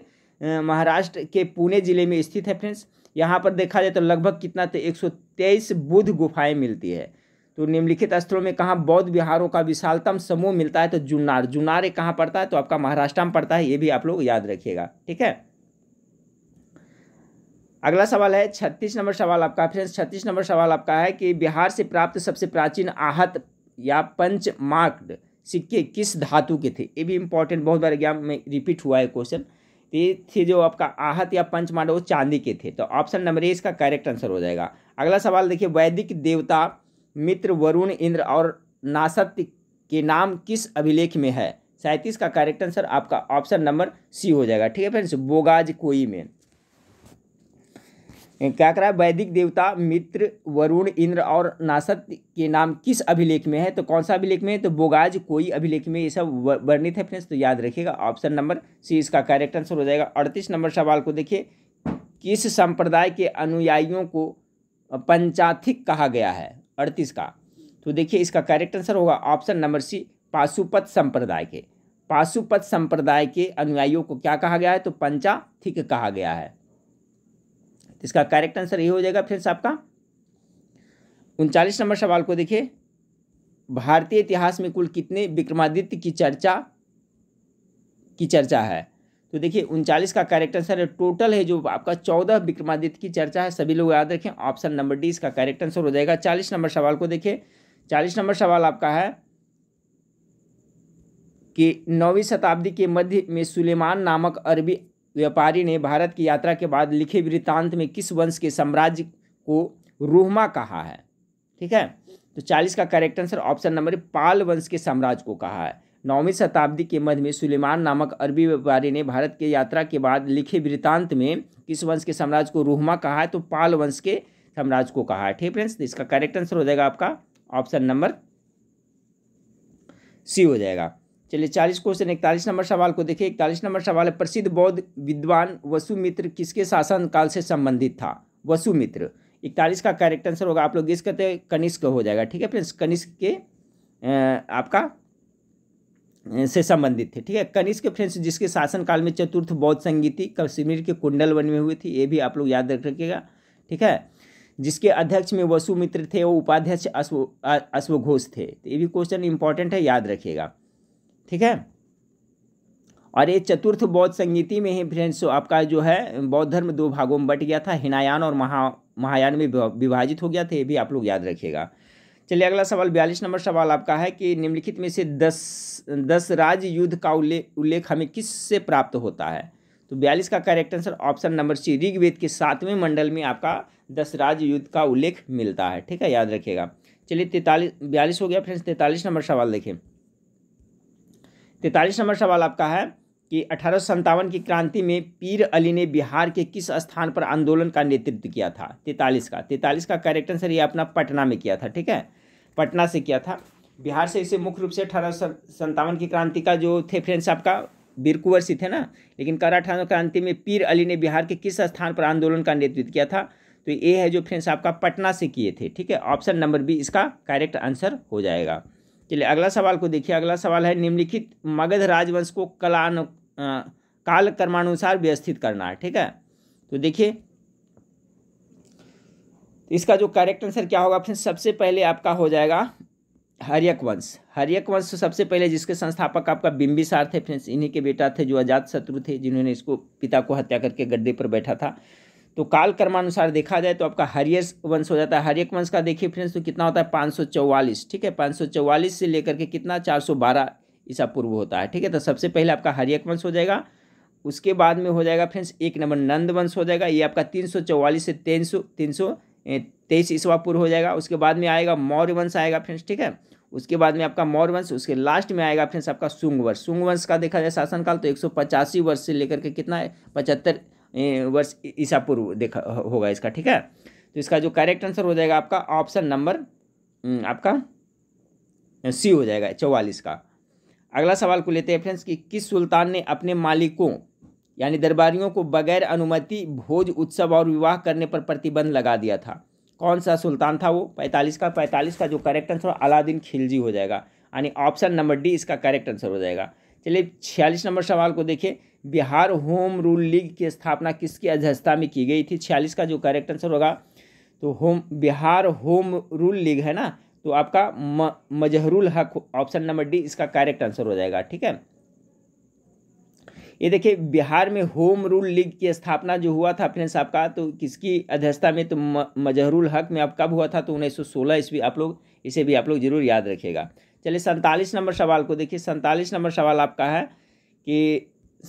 महाराष्ट्र के पुणे जिले में स्थित है फ्रेंड्स यहाँ पर देखा जाए तो लगभग कितना तो तेईस बुद्ध गुफाएं मिलती है तो निम्नलिखित स्थलों में कहाँ बौद्ध विहारों का विशालतम समूह मिलता है तो जुन्नार जुन्नार एक कहाँ पड़ता है तो आपका महाराष्ट्र में पड़ता है ये भी आप लोग याद रखिएगा ठीक है अगला सवाल है छत्तीस नंबर सवाल आपका फ्रेंड्स छत्तीस नंबर सवाल आपका है कि बिहार से प्राप्त सबसे प्राचीन आहत या पंच मार्क्ड सिक्के किस धातु के थे ये भी इम्पोर्टेंट बहुत बार एग्जाम में रिपीट हुआ है क्वेश्चन तो थे जो आपका आहत या पंच वो चांदी के थे तो ऑप्शन नंबर ए इसका करेक्ट आंसर हो जाएगा अगला सवाल देखिए वैदिक देवता मित्र वरुण इंद्र और नासत्य के नाम किस अभिलेख में है सैंतीस का करेक्ट आंसर आपका ऑप्शन नंबर सी हो जाएगा ठीक है फ्रेंड्स बोगाज कोई में क्या करा वैदिक देवता मित्र वरुण इंद्र और नासत के नाम किस अभिलेख में है तो कौन सा अभिलेख में है तो बोगाज कोई अभिलेख में ये सब वर्णित है फ्रेंड्स तो याद रखिएगा ऑप्शन नंबर सी इसका करेक्ट आंसर हो जाएगा अड़तीस नंबर सवाल को देखिए किस संप्रदाय के अनुयायियों को पंचाथिक कहा गया है अड़तीस का तो देखिए इसका करेक्ट आंसर होगा ऑप्शन नंबर सी पाशुपत संप्रदाय के पाशुपत संप्रदाय के अनुयायियों को क्या कहा गया है तो पंचाथिक कहा गया है इसका करेक्ट आंसर ये हो जाएगा फ्रेंड्स आपका उनचालीस नंबर सवाल को देखिए भारतीय इतिहास में कुल कितने विक्रमादित्य की चर्चा की चर्चा है तो देखिए उनचालीस का करेक्ट आंसर है टोटल है जो आपका चौदह विक्रमादित्य की चर्चा है सभी लोग याद रखें ऑप्शन नंबर डी इसका करेक्ट आंसर हो जाएगा चालीस नंबर सवाल को देखिए चालीस नंबर सवाल आपका है कि नौवीं शताब्दी के मध्य में सुलेमान नामक अरबी व्यापारी ने भारत की यात्रा के बाद लिखे वृत्तांत में किस वंश के साम्राज्य को रोहमा कहा है ठीक है तो चालीस का correct answer option number Pal वंश के साम्राज्य को कहा है नौवीं शताब्दी के मध्य में सुलेमान नामक अरबी व्यापारी ने भारत की यात्रा के बाद लिखे वृत्तांत में किस वंश के साम्राज्य को रोहमा कहा है तो पाल वंश के साम्राज्य को कहा है ठीक फ्रेंड्स तो इसका करेक्ट आंसर हो जाएगा आपका ऑप्शन नंबर सी हो जाएगा चलिए चालीस क्वेश्चन इकतालीस नंबर सवाल को देखिए इकतालीस नंबर सवाल है प्रसिद्ध बौद्ध विद्वान वसुमित्र किसके शासनकाल से संबंधित था वसुमित्र इकतालीस का करेक्ट आंसर होगा आप लोग गेस करते हैं कनिष्क हो जाएगा ठीक है फ्रेंड्स कनिष्क के आपका से संबंधित थे ठीक है कनिष्क फ्रेंड्स जिसके शासनकाल में चतुर्थ बौद्ध संगीति कश्मीर के कुंडल वन में हुई थी ये भी आप लोग याद रख रखिएगा ठीक है जिसके अध्यक्ष में वसुमित्र थे वो उपाध्यक्ष अश्व अश्वघोष थे तो ये भी क्वेश्चन इंपॉर्टेंट है याद रखिएगा ठीक है और ये चतुर्थ बौद्ध संगीति में ही फ्रेंड्स तो आपका जो है बौद्ध धर्म दो भागों में बट गया था हिनायान और महा महायान में विभाजित हो गया था ये भी आप लोग याद रखिएगा चलिए अगला सवाल बयालीस नंबर सवाल आपका है कि निम्नलिखित में से दस दस राज युद्ध का उल्लेख उल्लेख हमें किस से प्राप्त होता है तो बयालीस का correct answer option number C Rigveda के सातवें मंडल में आपका दस राज युद्ध का उल्लेख मिलता है ठीक है याद रखिएगा चलिए तैतालीस बयालीस हो गया फ्रेंड्स तैतालीस नंबर सवाल देखें तैंतालीस नंबर सवाल आपका है कि अठारह की क्रांति में पीर अली ने बिहार के किस स्थान पर आंदोलन का नेतृत्व किया था तैतालीस का तैतालीस का करेक्ट आंसर ये अपना पटना में किया था ठीक है पटना से किया था बिहार से इसे मुख्य रूप से अठारह की क्रांति का जो थे फ्रेंड्स आपका बीर कुंवर थे ना लेकिन करा अठारह क्रांति में पीर अली ने बिहार के किस स्थान पर आंदोलन का नेतृत्व किया था तो ये है जो फ्रेंड्स आपका पटना से किए थे ठीक है ऑप्शन नंबर बी इसका करेक्ट आंसर हो जाएगा चलिए अगला सवाल को देखिए अगला सवाल है निम्नलिखित मगध राजवंश को कलानु काल कर्मानुसार व्यवस्थित करना है ठीक है तो देखिए इसका जो करेक्ट आंसर क्या होगा फिर सबसे पहले आपका हो जाएगा हरियक वंश हरियक वंश सबसे पहले जिसके संस्थापक आपका बिंबिसार थे फ्रेंड्स इन्हीं के बेटा थे जो अजात शत्रु थे जिन्होंने इसको पिता को हत्या करके गड्ढे पर बैठा था तो काल कर्मानुसार देखा जाए तो आपका हरियस वंश हो जाता है हरियक वंश का देखिए फ्रेंड्स तो कितना होता है पाँच ठीक है पाँच से लेकर के कितना चार ईसा पूर्व होता है ठीक है तो सबसे पहले आपका हरियक वंश हो जाएगा उसके बाद में हो जाएगा फ्रेंड्स एक नंबर नंद वंश हो जाएगा ये आपका तीन सौ चौवालीस से तीन सौ तीन सौ तेईस ईसवा पूर्व हो जाएगा उसके बाद में आएगा मौर्य वंश आएगा फ्रेंड्स ठीक है उसके बाद में आपका मौर्य वंश उसके लास्ट में आएगा फ्रेंड्स आपका सुंग वंश सुंग वंश का देखा जाए शासनकाल तो एक वर्ष से लेकर के कितना है पचहत्तर वर्ष ईसा पूर्व देखा होगा इसका ठीक है तो इसका जो करेक्ट आंसर हो जाएगा आपका ऑप्शन हम्म, नंबर आपका सी हो जाएगा चौवालीस का अगला सवाल को लेते हैं फ्रेंड्स कि किस सुल्तान ने अपने मालिकों यानी दरबारियों को बगैर अनुमति भोज उत्सव और विवाह करने पर प्रतिबंध लगा दिया था कौन सा सुल्तान था वो पैंतालीस का पैंतालीस का जो करेक्ट आंसर अलादीन खिलजी हो जाएगा यानी ऑप्शन नंबर डी इसका करेक्ट आंसर हो जाएगा चलिए छियालीस नंबर सवाल को देखिए बिहार होम रूल लीग की स्थापना किसकी अध्यक्षता में की गई थी छियालीस का जो करेक्ट आंसर होगा तो home Bihar home rule league है ना तो आपका म, Mazharul Haq option number D इसका करेक्ट आंसर हो जाएगा ठीक है ये देखिए बिहार में होम रूल लीग की स्थापना जो हुआ था फ्रेंड्स आपका तो किसकी अध्यक्षता में तो मजहरुल हक में आप कब हुआ था तो उन्नीस सौ सोलह ईस्वी आप लोग इसे भी आप लोग जरूर याद रखेगा चलिए सैंतालीस नंबर सवाल को देखिए सैंतालीस नंबर सवाल आपका है कि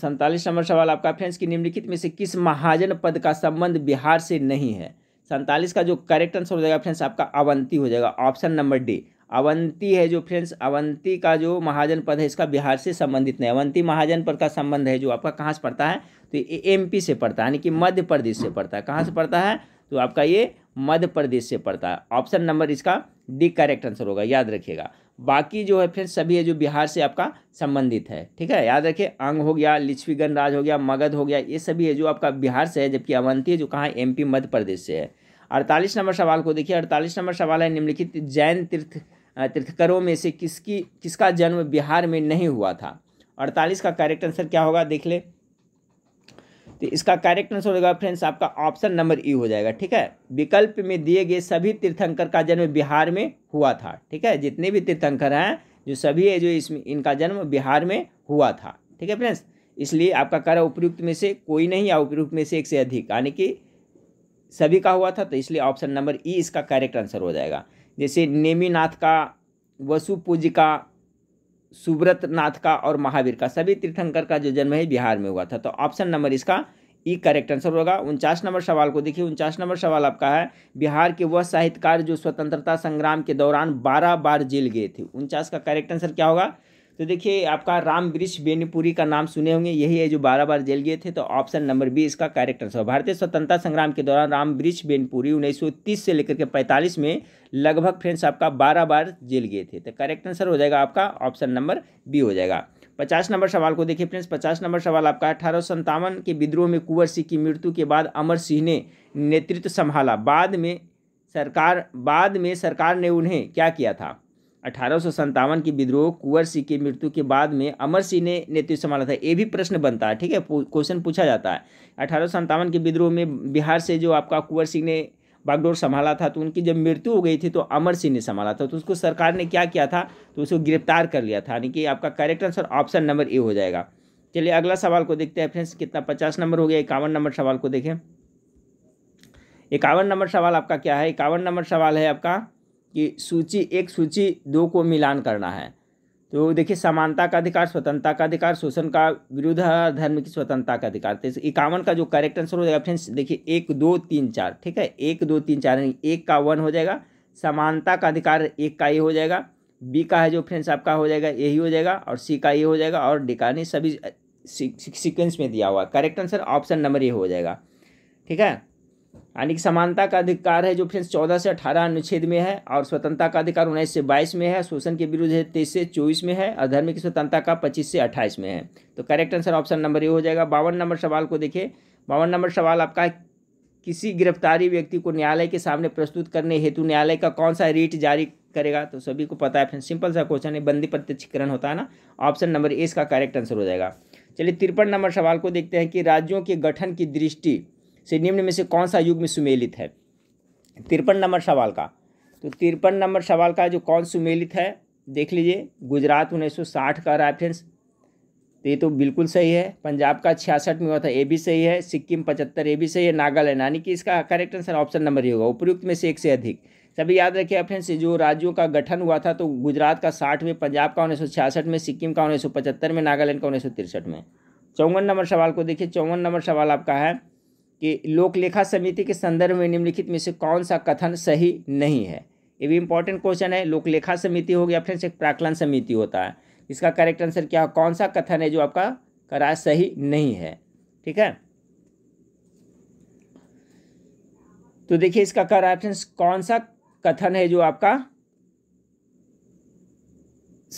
सैंतालीस नंबर सवाल आपका फ्रेंड्स कि निम्नलिखित में से किस महाजन पद का संबंध बिहार से नहीं है सैंतालीस का जो करेक्ट आंसर हो जाएगा फ्रेंड्स आपका अवंती हो जाएगा ऑप्शन नंबर डी अवंती है जो फ्रेंड्स अवंती का जो महाजन पद है इसका बिहार से संबंधित नहीं अवंती महाजन पद का संबंध है जो आपका कहाँ से पड़ता है तो ये पी से पड़ता है यानी कि मध्य प्रदेश से पड़ता है कहाँ से पड़ता है तो आपका ये मध्य प्रदेश से पड़ता है ऑप्शन नंबर इसका डी करेक्ट आंसर होगा याद रखिएगा बाकी जो है फिर सभी है जो बिहार से आपका संबंधित है ठीक है याद रखिए अंग हो गया लिच्छवी गणराज हो गया मगध हो गया ये सभी है जो आपका बिहार से है जबकि अवंती है जो कहाँ एम पी मध्य प्रदेश से है अड़तालीस नंबर सवाल को देखिए अड़तालीस नंबर सवाल है निम्नलिखित जैन तीर्थ तीर्थकरों में से किसकी किसका जन्म बिहार में नहीं हुआ था अड़तालीस का करेक्ट आंसर क्या होगा देख ले तो इसका करेक्ट आंसर होगा फ्रेंड्स आपका ऑप्शन नंबर ई हो जाएगा ठीक है विकल्प में दिए गए सभी तीर्थंकर का जन्म बिहार में हुआ था ठीक है जितने भी तीर्थंकर हैं जो सभी है जो इसमें इनका जन्म बिहार में हुआ था ठीक है फ्रेंड्स इसलिए आपका है उपयुक्त में से कोई नहीं या उपयुक्त में से एक से अधिक यानी कि सभी का हुआ था तो इसलिए ऑप्शन नंबर ई इसका करेक्ट आंसर हो जाएगा जैसे नेमीनाथ का वसु पूज का सुब्रत नाथ का और महावीर का सभी तीर्थंकर का जो जन्म है बिहार में हुआ था तो ऑप्शन नंबर इसका ई करेक्ट आंसर होगा उनचास नंबर सवाल को देखिए उनचास नंबर सवाल आपका है बिहार के वह साहित्यकार जो स्वतंत्रता संग्राम के दौरान बारह बार जेल गए थे उनचास का करेक्ट आंसर क्या होगा तो देखिए आपका राम वृक्ष बेनीपुरी का नाम सुने होंगे यही है जो बारह बार जेल गए थे तो ऑप्शन नंबर बी इसका करेक्ट आंसर भारतीय स्वतंत्रता संग्राम के दौरान राम वृक्ष बेनपुरी उन्नीस से लेकर के 45 में लगभग फ्रेंड्स आपका बारह बार जेल गए थे तो करेक्ट आंसर हो जाएगा आपका ऑप्शन नंबर बी हो जाएगा पचास नंबर सवाल को देखिए फ्रेंड्स पचास नंबर सवाल आपका अठारह के विद्रोह में कुंवर सिंह की मृत्यु के बाद अमर सिंह ने नेतृत्व संभाला बाद में सरकार बाद में सरकार ने उन्हें क्या किया था अठारह की विद्रोह कुंवर सिंह की मृत्यु के बाद में अमर सिंह ने नेतृत्व संभाला था ये भी प्रश्न बनता है ठीक है क्वेश्चन पूछा जाता है अठारह के विद्रोह में बिहार से जो आपका कुंवर सिंह ने बागडोर संभाला था तो उनकी जब मृत्यु हो गई थी तो अमर सिंह ने संभाला था तो उसको सरकार ने क्या किया था तो उसको गिरफ्तार कर लिया था यानी कि आपका correct answer option number A हो जाएगा चलिए अगला सवाल को देखते हैं फ्रेंड्स कितना पचास नंबर हो गया इक्यावन नंबर सवाल को देखें इक्यावन नंबर सवाल आपका क्या है इक्यावन नंबर सवाल है आपका कि सूची एक सूची दो को मिलान करना है तो देखिए समानता का अधिकार स्वतंत्रता का अधिकार शोषण का विरुद्ध धर्म की स्वतंत्रता का अधिकार तो इक्यावन का जो करेक्ट आंसर हो जाएगा फ्रेंड्स देखिए एक दो तीन चार ठीक है एक दो तीन चार यानी एक का वन हो जाएगा समानता का अधिकार एक का ये हो जाएगा बी का है जो फ्रेंड्स आपका हो जाएगा यही हो जाएगा और सी का ये हो जाएगा और डी का नहीं सभी सीक्वेंस में दिया हुआ करेक्ट आंसर ऑप्शन नंबर ये हो जाएगा ठीक है यानी कि समानता का अधिकार है जो फ्रेंड्स चौदह से अठारह अनुच्छेद में है और स्वतंत्रता का अधिकार उन्नीस से बाईस में है शोषण के विरुद्ध है तेईस से चौबीस में है और धर्म की स्वतंत्रता का पच्चीस से अट्ठाईस में है तो correct answer option number A हो जाएगा बावन नंबर सवाल को देखिए बावन नंबर सवाल आपका किसी गिरफ्तारी व्यक्ति को न्यायालय के सामने प्रस्तुत करने हेतु न्यायालय का कौन सा रीट जारी करेगा तो सभी को पता है फ्रेंड सिंपल सा क्वेश्चन है बंदी प्रत्यक्षीकरण होता है ना ऑप्शन नंबर ए इसका करेक्ट आंसर हो जाएगा चलिए तिरपन नंबर सवाल को देखते हैं कि राज्यों के गठन की दृष्टि से निम्न में से कौन सा युग्म सुमेलित है तिरपन नंबर सवाल का तो तिरपन नंबर सवाल का जो कौन सुमेलित है देख लीजिए गुजरात उन्नीस सौ साठ का रहा है फ्रेंड्स तो ये तो बिल्कुल सही है पंजाब का छियासठ में हुआ था ए भी सही है सिक्किम पचहत्तर ए भी सही है नागालैंड यानी कि इसका करेक्ट आंसर ऑप्शन नंबर ये होगा उपयुक्त में से एक से अधिक सभी याद रखिए फ्रेंड्स जो राज्यों का गठन हुआ था तो गुजरात का साठ में पंजाब का उन्नीस सौ छियासठ में सिक्किम का उन्नीस सौ पचहत्तर में नागालैंड का उन्नीस सौ तिरसठ में चौवन नंबर सवाल को देखिए चौवन नंबर सवाल आपका है कि लोकलेखा समिति के संदर्भ में निम्नलिखित में से कौन सा कथन सही नहीं है ये भी इंपॉर्टेंट क्वेश्चन है लोकलेखा समिति होगी या फ्रेंड्स एक प्राकलन समिति होता है इसका करेक्ट आंसर क्या हो कौन सा कथन है जो आपका करा सही नहीं है ठीक है तो देखिए इसका करेक्ट फ्रेंड्स कौन सा कथन है जो आपका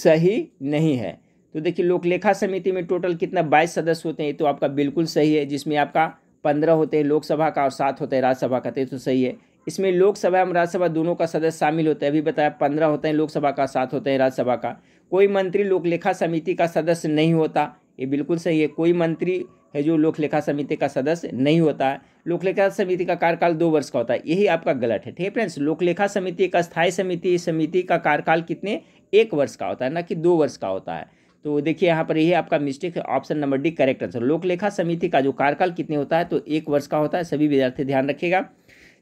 सही नहीं है तो देखिए लोकलेखा समिति में टोटल कितना बाईस सदस्य होते हैं ये तो आपका बिल्कुल सही है जिसमें आपका पंद्रह होते हैं लोकसभा का और सात होता है राज्यसभा का तो, तो सही है इसमें लोकसभा एवं राज्यसभा दोनों का सदस्य शामिल होता है अभी बताया पंद्रह होते हैं लोकसभा का सात होते हैं राज्यसभा का कोई मंत्री लोकलेखा समिति का सदस्य नहीं होता ये बिल्कुल सही है कोई मंत्री है जो लोकलेखा समिति का सदस्य नहीं होता है लोकलेखा समिति का कार्यकाल दो वर्ष का होता है यही आपका गलत है ठीक है फ्रेंड्स लोकलेखा समिति का स्थायी समिति समिति का कार्यकाल कितने एक वर्ष का होता है ना कि दो वर्ष का होता है तो देखिए यहाँ पर यही आपका मिस्टेक है option number D correct answer लोकलेखा समिति का जो कार्यकाल कितने होता है तो एक वर्ष का होता है सभी विद्यार्थी ध्यान रखिएगा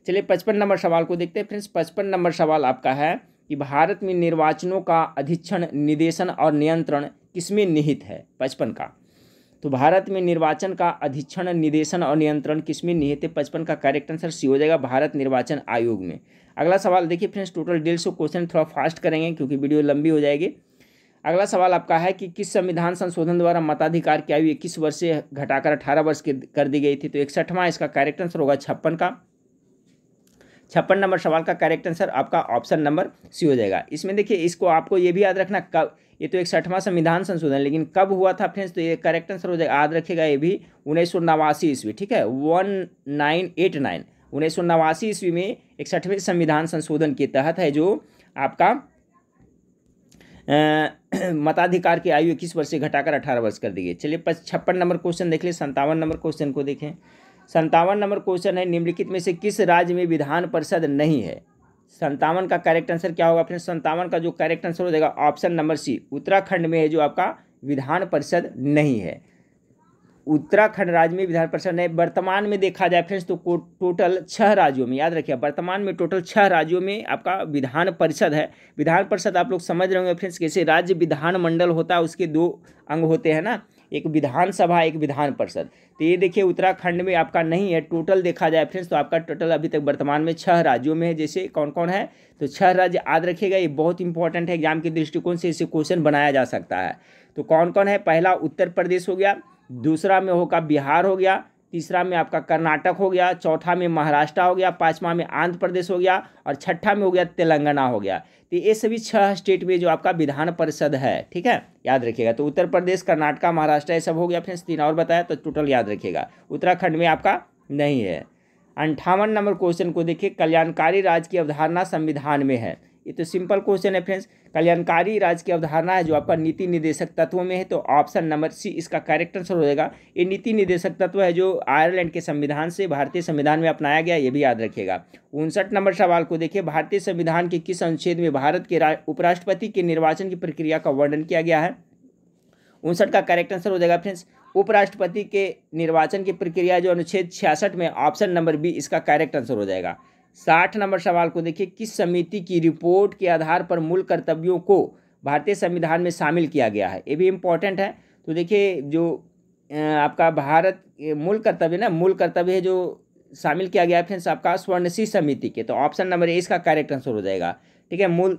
चलिए पचपन नंबर सवाल को देखते हैं फ्रेंड्स पचपन नंबर सवाल आपका है कि भारत में निर्वाचनों का अधीक्षण निदेशन और नियंत्रण किसमें निहित है पचपन का तो भारत में निर्वाचन का अधीक्षण निदेशन और नियंत्रण किसमें निहित है पचपन का करेक्ट आंसर सी हो जाएगा भारत निर्वाचन आयोग में अगला सवाल देखिए फ्रेंड्स टोटल डेढ़ सौ क्वेश्चन थोड़ा फास्ट करेंगे क्योंकि वीडियो लंबी हो जाएगी अगला सवाल आपका है कि किस संविधान संशोधन द्वारा मताधिकार की आयु इक्कीस वर्ष से घटाकर अठारह वर्ष की कर दी गई थी तो इकसठवां इसका करेक्ट आंसर होगा छप्पन का छप्पन नंबर सवाल का करेक्ट आंसर आपका ऑप्शन नंबर सी हो जाएगा इसमें देखिए इसको आपको ये भी याद रखना कब ये तो सठवां संविधान संशोधन लेकिन कब हुआ था फ्रेंड्स तो ये करेक्ट आंसर हो जाएगा याद रखेगा ये भी उन्नीस सौ नवासी ईस्वी ठीक है वन नाइन एट नाइन उन्नीस सौ नवासी ईस्वी में इकसठवें संविधान संशोधन के तहत है जो आपका मताधिकार की आयु इक्कीस वर्ष से घटाकर अठारह वर्ष कर दी गई चलिए छप्पन नंबर क्वेश्चन देख लें संतावन नंबर क्वेश्चन को देखें संतावन नंबर क्वेश्चन है निम्नलिखित में से किस राज्य में विधान परिषद नहीं है संतावन का करेक्ट आंसर क्या होगा फिर संतावन का जो करेक्ट आंसर हो जाएगा ऑप्शन नंबर सी उत्तराखंड में है जो आपका विधान परिषद नहीं है उत्तराखंड राज्य में विधान परिषद है वर्तमान में देखा जाए फ्रेंड्स तो टोटल छः राज्यों में याद रखिए वर्तमान में टोटल छः राज्यों में आपका विधान परिषद है विधान परिषद आप लोग समझ रहे होंगे फ्रेंड्स कैसे राज्य विधानमंडल होता है उसके दो अंग होते हैं ना एक विधानसभा एक विधान परिषद तो ये देखिए उत्तराखंड में आपका नहीं है टोटल देखा जाए फ्रेंड्स तो आपका टोटल अभी तक वर्तमान में छह राज्यों में है जैसे कौन कौन है तो छह राज्य याद रखिएगा ये बहुत इंपॉर्टेंट है एग्जाम के दृष्टिकोण से इसे क्वेश्चन बनाया जा सकता है तो कौन कौन है पहला उत्तर प्रदेश हो गया दूसरा में होगा बिहार हो गया तीसरा में आपका कर्नाटक हो गया चौथा में महाराष्ट्र हो गया पाँचवा में आंध्र प्रदेश हो गया और छठा में हो गया तेलंगाना हो गया तो ये सभी छह स्टेट में जो आपका विधान परिषद है ठीक है याद रखिएगा तो उत्तर प्रदेश कर्नाटका महाराष्ट्र ये सब हो गया फ्रेंड्स तीन और बताया तो टोटल याद रखिएगा उत्तराखंड में आपका नहीं है अंठावन नंबर क्वेश्चन को देखिए कल्याणकारी राज्य की अवधारणा संविधान में है ये तो सिंपल क्वेश्चन है फ्रेंड्स कल्याणकारी राज्य की अवधारणा है जो आपका नीति निदेशक तत्वों में है तो ऑप्शन नंबर सी इसका करेक्ट आंसर हो जाएगा ये नीति निदेशक तत्व है जो आयरलैंड के संविधान से भारतीय संविधान में अपनाया गया ये भी याद रखिएगा उनसठ नंबर सवाल को देखिए भारतीय संविधान के किस अनुच्छेद में भारत के उपराष्ट्रपति के निर्वाचन की प्रक्रिया का वर्णन किया गया है उनसठ का करेक्ट आंसर हो जाएगा फ्रेंड्स उपराष्ट्रपति के निर्वाचन की प्रक्रिया जो अनुच्छेद छियासठ में ऑप्शन नंबर बी इसका करेक्ट आंसर हो जाएगा साठ नंबर सवाल को देखिए किस समिति की रिपोर्ट के आधार पर मूल कर्तव्यों को भारतीय संविधान में शामिल किया गया है ये भी इम्पोर्टेंट है तो देखिए जो आपका भारत मूल कर्तव्य ना मूल कर्तव्य है जो शामिल किया गया है फ्रेंड्स आपका स्वर्णसी समिति के तो ऑप्शन नंबर ए इसका करेक्ट आंसर हो जाएगा ठीक है मूल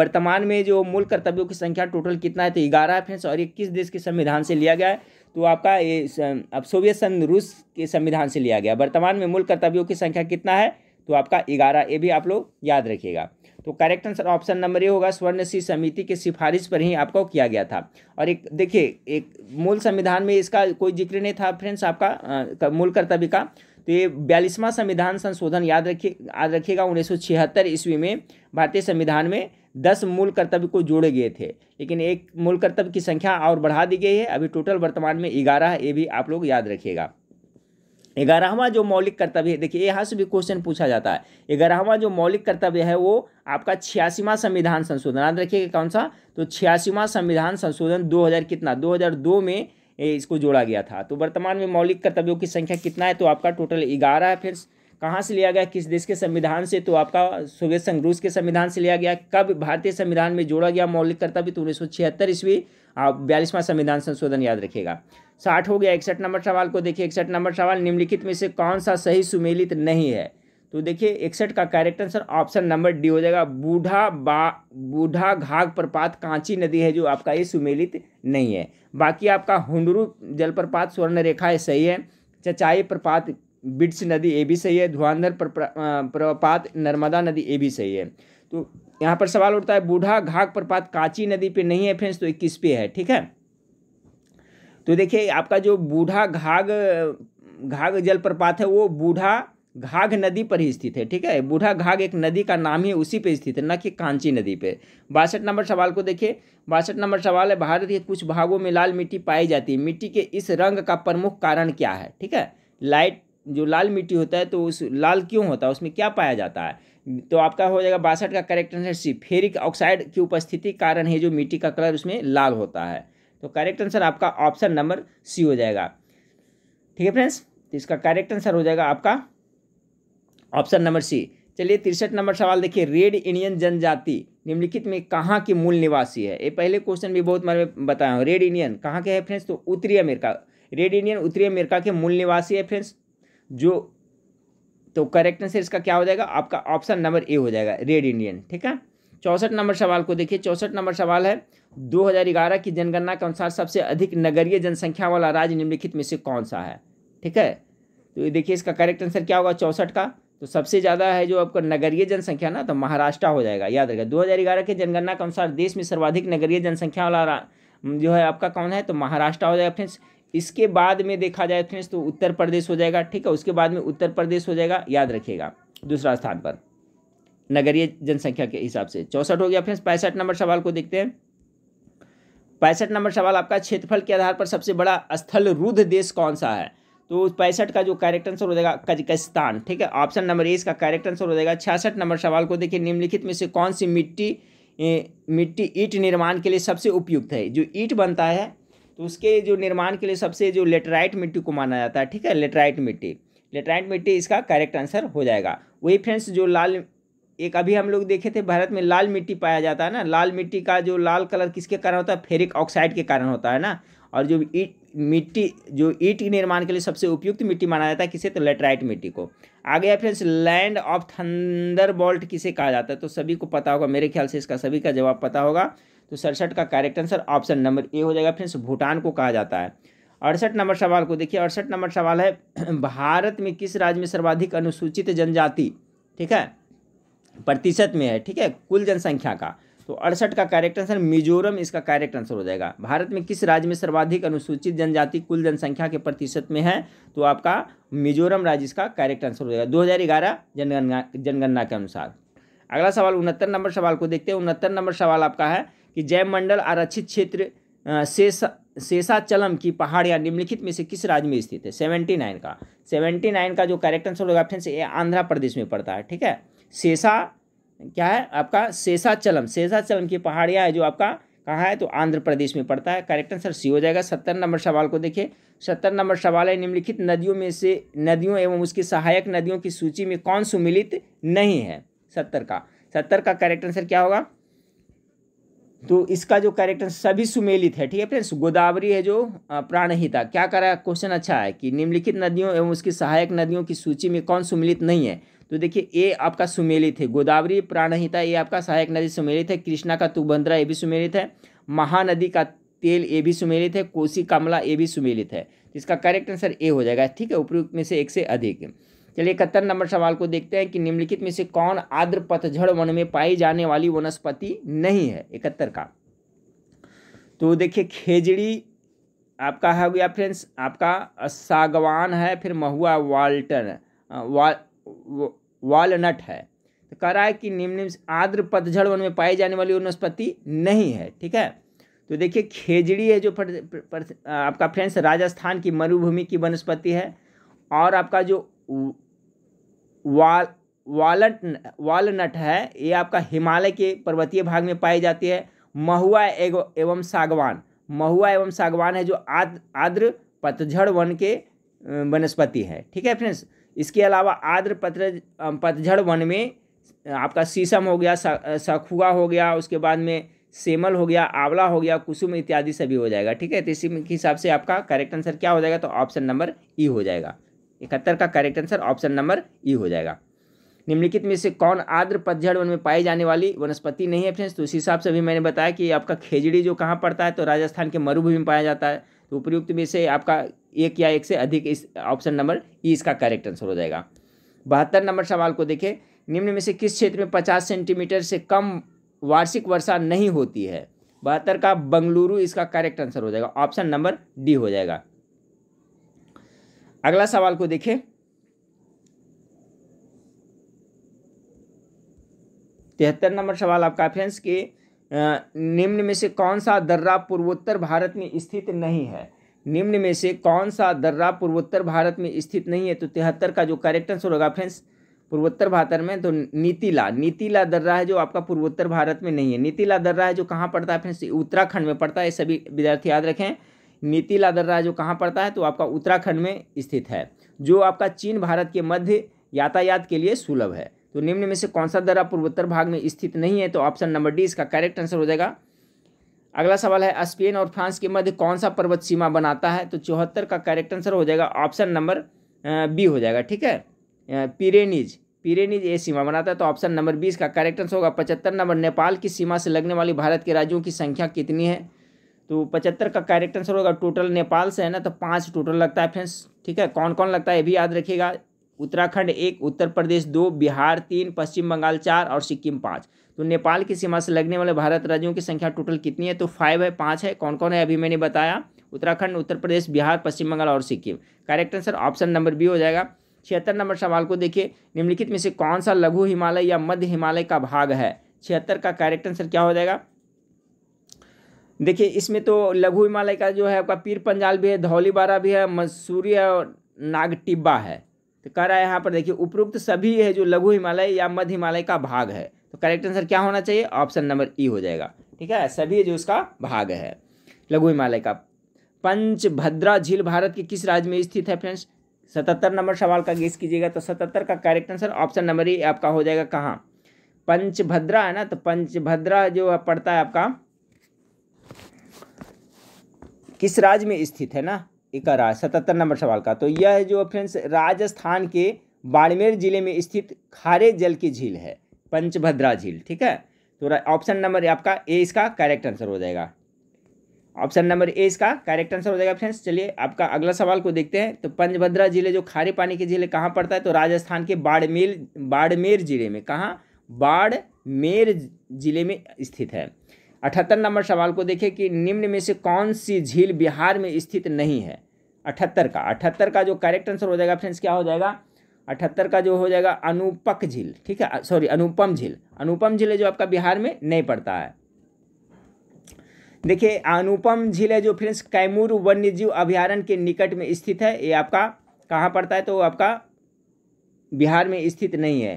वर्तमान में जो मूल कर्तव्यों की संख्या टोटल कितना है तो ग्यारह है फ्रेंड्स और ये किस देश के संविधान से लिया गया है तो आपका ये अब सोवियत संघ रूस के संविधान से लिया गया वर्तमान में मूल कर्तव्यों की संख्या कितना है तो आपका ग्यारह ये भी आप लोग याद रखिएगा तो correct answer option number A होगा स्वर्ण सी समिति की सिफारिश पर ही आपको किया गया था और एक देखिए एक मूल संविधान में इसका कोई जिक्र नहीं था फ्रेंड्स आपका मूल कर्तव्य का तो ये बयालीसवां संविधान संशोधन याद रखिए याद रखिएगा उन्नीस सौ छिहत्तर ईस्वी में भारतीय संविधान में दस मूल कर्तव्य को जोड़े गए थे लेकिन एक मूल कर्तव्य की संख्या और बढ़ा दी गई है अभी टोटल वर्तमान में ग्यारह ये भी आप लोग याद रखिएगा ग्यारहवा जो मौलिक कर्तव्य है देखिए यहाँ से भी क्वेश्चन पूछा जाता है ग्यारहवा जो मौलिक कर्तव्य है वो आपका छियासीवा संविधान संशोधन याद रखिएगा कौन सा तो छियासीवा संविधान संशोधन 2000 कितना 2002 में इसको जोड़ा गया था तो वर्तमान में मौलिक कर्तव्यों की संख्या कितना है तो आपका टोटल ग्यारह है फिर कहाँ से लिया गया किस देश के संविधान से तो आपका सोवियत संघ रूस के संविधान से लिया गया कब भारतीय संविधान में जोड़ा गया मौलिक कर्तव्य तो उन्नीस सौ छिहत्तर ईस्वी आप बयालीसवां संविधान संशोधन याद रखिएगा साठ हो गया इकसठ नंबर सवाल को देखिए इकसठ नंबर सवाल निम्नलिखित में से कौन सा सही सुमेलित नहीं है तो देखिए इकसठ का correct answer option number D हो जाएगा बूढ़ा बा बूढ़ा घाघ प्रपात कांची नदी है जो आपका ये सुमेलित नहीं है बाकी आपका हुंडरू जलप्रपात स्वर्ण रेखा है सही है चचाई प्रपात बिट्स नदी ए भी सही है धुआंधर प्रपात नर्मदा नदी ए भी सही है तो यहाँ पर सवाल उठता है बूढ़ा घाघ प्रपात कांची नदी पे नहीं है फ्रेंड्स तो इक्कीस पे है ठीक है तो देखिए आपका जो बूढ़ा घाघ घाघ जलप्रपात है वो बूढ़ा घाघ नदी पर ही स्थित है ठीक है बूढ़ा घाघ एक नदी का नाम ही उसी पे स्थित है न कि कांची नदी पे बासठ नंबर सवाल को देखिए बासठ नंबर सवाल है भारत के कुछ भागों में लाल मिट्टी पाई जाती है मिट्टी के इस रंग का प्रमुख कारण क्या है ठीक है लाइट जो लाल मिट्टी होता है तो उस लाल क्यों होता है उसमें क्या पाया जाता है तो आपका हो जाएगा बासठ का correct answer C ferric oxide की उपस्थिति कारण है जो मिट्टी का कलर उसमें लाल होता है तो करेक्ट आंसर आपका ऑप्शन नंबर सी हो जाएगा ठीक है फ्रेंड्स तो इसका करेक्ट आंसर हो जाएगा आपका ऑप्शन नंबर सी चलिए तिरसठ नंबर सवाल देखिए रेड इंडियन जनजाति निम्नलिखित में कहाँ की मूल निवासी है ये पहले क्वेश्चन भी बहुत मैं बताया हूँ रेड इंडियन कहाँ के है फ्रेंड्स तो उत्तरी अमेरिका रेड इंडियन उत्तरी अमेरिका के मूल निवासी है फ्रेंड्स जो तो करेक्ट आंसर इसका क्या हो जाएगा आपका ऑप्शन नंबर ए हो जाएगा रेड इंडियन ठीक है चौंसठ नंबर सवाल को देखिए चौंसठ नंबर सवाल है 2011 की जनगणना के अनुसार सबसे अधिक नगरीय जनसंख्या वाला राज्य निम्नलिखित में से कौन सा है ठीक है तो देखिए इसका करेक्ट आंसर क्या होगा चौंसठ का तो सबसे ज़्यादा है जो आपका नगरीय जनसंख्या ना तो महाराष्ट्र हो जाएगा याद रखेगा दो हज़ार ग्यारह के जनगणना के अनुसार देश में सर्वाधिक नगरीय जनसंख्या वाला जो है आपका कौन है तो महाराष्ट्र हो जाएगा फ्रेंड्स इसके बाद में देखा जाए फ्रेंड्स तो उत्तर प्रदेश हो जाएगा ठीक है उसके बाद में उत्तर प्रदेश हो जाएगा याद रखिएगा दूसरा स्थान पर नगरीय जनसंख्या के हिसाब से चौसठ हो गया फ्रेंड्स पैंसठ नंबर सवाल को देखते हैं पैंसठ नंबर सवाल आपका क्षेत्रफल के आधार पर सबसे बड़ा स्थल रुद्ध देश कौन सा है तो पैंसठ का जो कैरेक्ट आंसर हो जाएगा कजकिस्तान ठीक है ऑप्शन नंबर ए इसका कैरेक्ट आंसर हो जाएगा छियासठ नंबर सवाल को देखिए निम्नलिखित में से कौन सी मिट्टी ए, मिट्टी ईट निर्माण के लिए सबसे उपयुक्त है जो ईट बनता है तो उसके जो निर्माण के लिए सबसे जो लेटराइट मिट्टी को माना जाता है ठीक है लेटराइट मिट्टी लेटराइट मिट्टी इसका करेक्ट आंसर हो जाएगा वही फ्रेंड्स जो लाल एक अभी हम लोग देखे थे भारत में लाल मिट्टी पाया जाता है ना लाल मिट्टी का जो लाल कलर किसके कारण होता है फेरिक ऑक्साइड के कारण होता है ना और जो ईट मिट्टी जो ईट निर्माण के लिए सबसे उपयुक्त मिट्टी माना जाता है किसे तो लेटराइट मिट्टी को आ गया फ्रेंड्स लैंड ऑफ थंडर किसे कहा जाता है तो सभी को पता होगा मेरे ख्याल से इसका सभी का जवाब पता होगा तो सड़सठ का correct answer option number A हो जाएगा फ्रेंड्स भूटान को कहा जाता है अड़सठ नंबर सवाल को देखिए अड़सठ नंबर सवाल है भारत में किस राज्य में सर्वाधिक अनुसूचित जनजाति ठीक है प्रतिशत में है ठीक है कुल जनसंख्या का तो अड़सठ का करेक्ट आंसर मिजोरम इसका करेक्ट आंसर हो जाएगा भारत में किस राज्य में सर्वाधिक अनुसूचित जनजाति कुल जनसंख्या के प्रतिशत में है तो आपका मिजोरम राज्य इसका करेक्ट आंसर हो जाएगा दो हज़ार ग्यारह जनगणना जनगणना के अनुसार अगला सवाल उनहत्तर नंबर सवाल को देखते हैं उनहत्तर नंबर सवाल आपका है कि जयमंडल आरक्षित क्षेत्र शेषा शेषाचलम की पहाड़ियाँ निम्नलिखित में से किस राज्य में स्थित है सेवेंटी नाइन का सेवेंटी नाइन का जो करेक्ट आंसर होगा ऑप्शन से आंध्र प्रदेश में पड़ता है ठीक है शेषा क्या है आपका शेषाचलम शेषाचलम की पहाड़ियाँ है जो आपका कहाँ है तो आंध्र प्रदेश में पड़ता है करेक्ट आंसर सी हो जाएगा सत्तर नंबर सवाल को देखिए सत्तर नंबर सवाल है निम्नलिखित नदियों में से नदियों एवं उसकी सहायक नदियों की सूची में कौन सुमिलित नहीं है सत्तर का सत्तर का करेक्ट आंसर क्या होगा तो इसका जो कैरेक्टर सभी सुमेलित है ठीक है फ्रेंड्स गोदावरी है जो प्राणहिता क्या करा क्वेश्चन अच्छा है कि निम्नलिखित नदियों एवं उसकी सहायक नदियों की सूची में कौन सुमेलित नहीं है तो देखिए ए आपका सुमेलित है गोदावरी प्राणहिता ये आपका सहायक नदी सुमेलित है कृष्णा का तुबंद्रा ये भी सुमेलित है महानदी का तेल ये भी सुमेलित है कोसी कमला ये भी सुमेलित है इसका करेक्ट आंसर ए हो जाएगा ठीक है उपयुक्त में से एक से अधिक चलिए इकहत्तर नंबर सवाल को देखते हैं कि निम्नलिखित में से कौन आर्द्र पतझड़ वन में पाई जाने वाली वनस्पति नहीं है इकहत्तर का तो देखिए खेजड़ी आपका है गया फ्रेंड्स आपका सागवान है फिर महुआ वाल्टन वा, वालनट है तो कह रहा है कि निम्न आर्द्र पतझड़ वन में पाई जाने वाली वनस्पति नहीं है ठीक है तो देखिए खेजड़ी है जो पर, पर, पर, आपका फ्रेंड्स राजस्थान की मरुभूमि की वनस्पति है और आपका जो वाल वालट वालनट है ये आपका हिमालय के पर्वतीय भाग में पाई जाती है महुआ एवं सागवान महुआ एवं सागवान है जो आद आद्र पतझड़ वन के वनस्पति है ठीक है फ्रेंड्स इसके अलावा आद्र पत्र पतझड़ वन में आपका शीशम हो गया सखुआ हो गया उसके बाद में सेमल हो गया आंवला हो गया कुसुम इत्यादि सभी हो जाएगा ठीक है तो इसी के हिसाब से आपका करेक्ट आंसर क्या हो जाएगा तो ऑप्शन नंबर ई हो जाएगा इकहत्तर का correct answer option number E हो जाएगा निम्नलिखित में से कौन आर्द्र पतझड़ वन में पाई जाने वाली वनस्पति नहीं है फ्रेंड्स तो इस हिसाब से भी मैंने बताया कि आपका खेजड़ी जो कहाँ पड़ता है तो राजस्थान के मरुभूमि में पाया जाता है तो उपयुक्त में से आपका एक या एक से अधिक इस ऑप्शन नंबर ई इसका करेक्ट आंसर हो जाएगा बहत्तर नंबर सवाल को देखें निम्न में से किस क्षेत्र में पचास सेंटीमीटर से कम वार्षिक वर्षा नहीं होती है बहत्तर का बंगलुरु इसका करेक्ट आंसर हो जाएगा ऑप्शन नंबर डी हो जाएगा अगला सवाल को देखें तिहत्तर नंबर सवाल आपका फ्रेंड्स के निम्न में से कौन सा दर्रा पूर्वोत्तर भारत में स्थित नहीं है निम्न में से कौन सा दर्रा पूर्वोत्तर भारत में स्थित नहीं है तो तिहत्तर का जो करेक्ट आंसर होगा फ्रेंड्स पूर्वोत्तर भारत में तो नीतिला नीतिला दर्रा है जो आपका पूर्वोत्तर भारत में नहीं है नीतिला दर्रा है जो कहाँ पड़ता है फ्रेंड्स उत्तराखंड में पड़ता है सभी विद्यार्थी याद रखें मिथिला दर्रा जो कहाँ पड़ता है तो आपका उत्तराखंड में स्थित है जो आपका चीन भारत के मध्य यातायात के लिए सुलभ है तो निम्न में से कौन सा दर्रा पूर्वोत्तर भाग में स्थित नहीं है तो ऑप्शन नंबर डी इसका करेक्ट आंसर हो जाएगा अगला सवाल है स्पेन और फ्रांस के मध्य कौन सा पर्वत सीमा बनाता है तो चौहत्तर का करेक्ट आंसर हो जाएगा ऑप्शन नंबर बी हो जाएगा ठीक है पिरेनिज पिरेनिज ये सीमा बनाता है तो ऑप्शन नंबर बीस का करेक्ट आंसर होगा पचहत्तर नंबर नेपाल की सीमा से लगने वाली भारत के राज्यों की संख्या कितनी है तो पचहत्तर का करेक्ट आंसर होगा टोटल नेपाल से है ना तो पाँच टोटल लगता है फ्रेंड्स ठीक है कौन कौन लगता है ये भी याद रखिएगा उत्तराखंड एक उत्तर प्रदेश दो बिहार तीन पश्चिम बंगाल चार और सिक्किम पाँच तो नेपाल की सीमा से लगने वाले भारत राज्यों की संख्या टोटल कितनी है तो फाइव है पाँच है कौन कौन है अभी मैंने बताया उत्तराखंड उत्तर प्रदेश बिहार पश्चिम बंगाल और Sikkim correct answer option number B हो जाएगा छिहत्तर नंबर सवाल को देखिए निम्नलिखित में से कौन सा लघु हिमालय या मध्य हिमालय का भाग है छिहत्तर का करेक्ट आंसर क्या हो जाएगा देखिए इसमें तो लघु हिमालय का जो है आपका पीर पंजाल भी है धौली बारा भी है मसूरी और नागटिब्बा है तो कह रहा है यहाँ पर देखिए उपरोक्त सभी है जो लघु हिमालय या मध्य हिमालय का भाग है तो करेक्ट आंसर क्या होना चाहिए ऑप्शन नंबर ई हो जाएगा ठीक है सभी जो उसका भाग है लघु हिमालय का पंचभद्रा झील भारत के किस राज्य में स्थित है फ्रेंड्स सतहत्तर नंबर सवाल का गेस कीजिएगा तो सतहत्तर का correct answer option number E आपका हो जाएगा कहाँ पंचभद्रा है ना तो पंचभद्रा जो पड़ता है आपका किस राज्य में स्थित है ना एक राज सतहत्तर नंबर सवाल का तो यह जो फ्रेंड्स राजस्थान के बाड़मेर जिले में स्थित खारे जल की झील है पंचभद्रा झील ठीक है तो ऑप्शन नंबर आपका ए इसका करेक्ट आंसर हो जाएगा ऑप्शन नंबर ए इसका करेक्ट आंसर हो जाएगा फ्रेंड्स चलिए आपका अगला सवाल को देखते हैं तो पंचभद्रा जिले जो खारे पानी के जिले कहाँ पड़ता है तो राजस्थान के बाड़मेर बाड़मेर जिले में कहाँ बाड़मेर जिले में स्थित है अठहत्तर नंबर सवाल को देखें कि निम्न में से कौन सी झील बिहार में स्थित नहीं है अठहत्तर का अठहत्तर का जो करेक्ट आंसर हो जाएगा फ्रेंड्स क्या हो जाएगा अठहत्तर का जो हो जाएगा अनुपक झील ठीक है सॉरी अनुपम झील अनुपम झील है जो आपका बिहार में नहीं पड़ता है देखिए अनुपम झील है जो फ्रेंड्स कैमूर वन्यजीव अभ्यारण्य के निकट में स्थित है ये आपका कहाँ पड़ता है तो आपका बिहार में स्थित नहीं है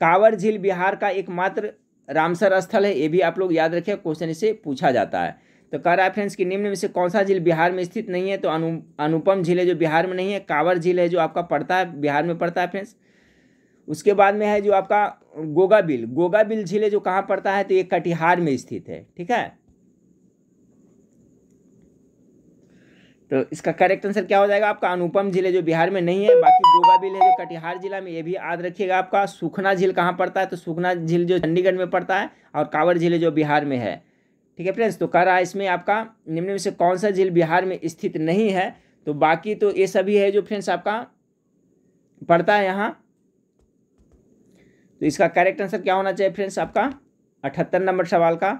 कांवर झील बिहार का एकमात्र रामसर स्थल है ये भी आप लोग याद रखें क्वेश्चन इसे पूछा जाता है तो कह रहा है फ्रेंड्स कि निम्न में से कौन सा झील बिहार में स्थित नहीं है तो अनु अनुपम झील है जो बिहार में नहीं है कांवर झील है जो आपका पड़ता है बिहार में पड़ता है फ्रेंड्स उसके बाद में है जो आपका गोगा बिल गोगा बिल झील है जो कहाँ पड़ता है तो ये कटिहार में स्थित है ठीक है तो इसका करेक्ट आंसर क्या हो जाएगा आपका अनुपम जिले जो बिहार में नहीं है बाकी बिल है जो कटिहार जिला में ये भी याद रखिएगा आपका सुखना झील कहाँ पड़ता है तो सुखना झील जो चंडीगढ़ में पड़ता है और कांवर झील जो बिहार में है ठीक है फ्रेंड्स तो कह रहा है इसमें आपका निम्न में से कौन सा झील बिहार में स्थित नहीं है तो बाकी तो ये सभी है जो फ्रेंड्स आपका पड़ता है यहाँ तो इसका करेक्ट आंसर क्या होना चाहिए फ्रेंड्स आपका अठहत्तर नंबर सवाल का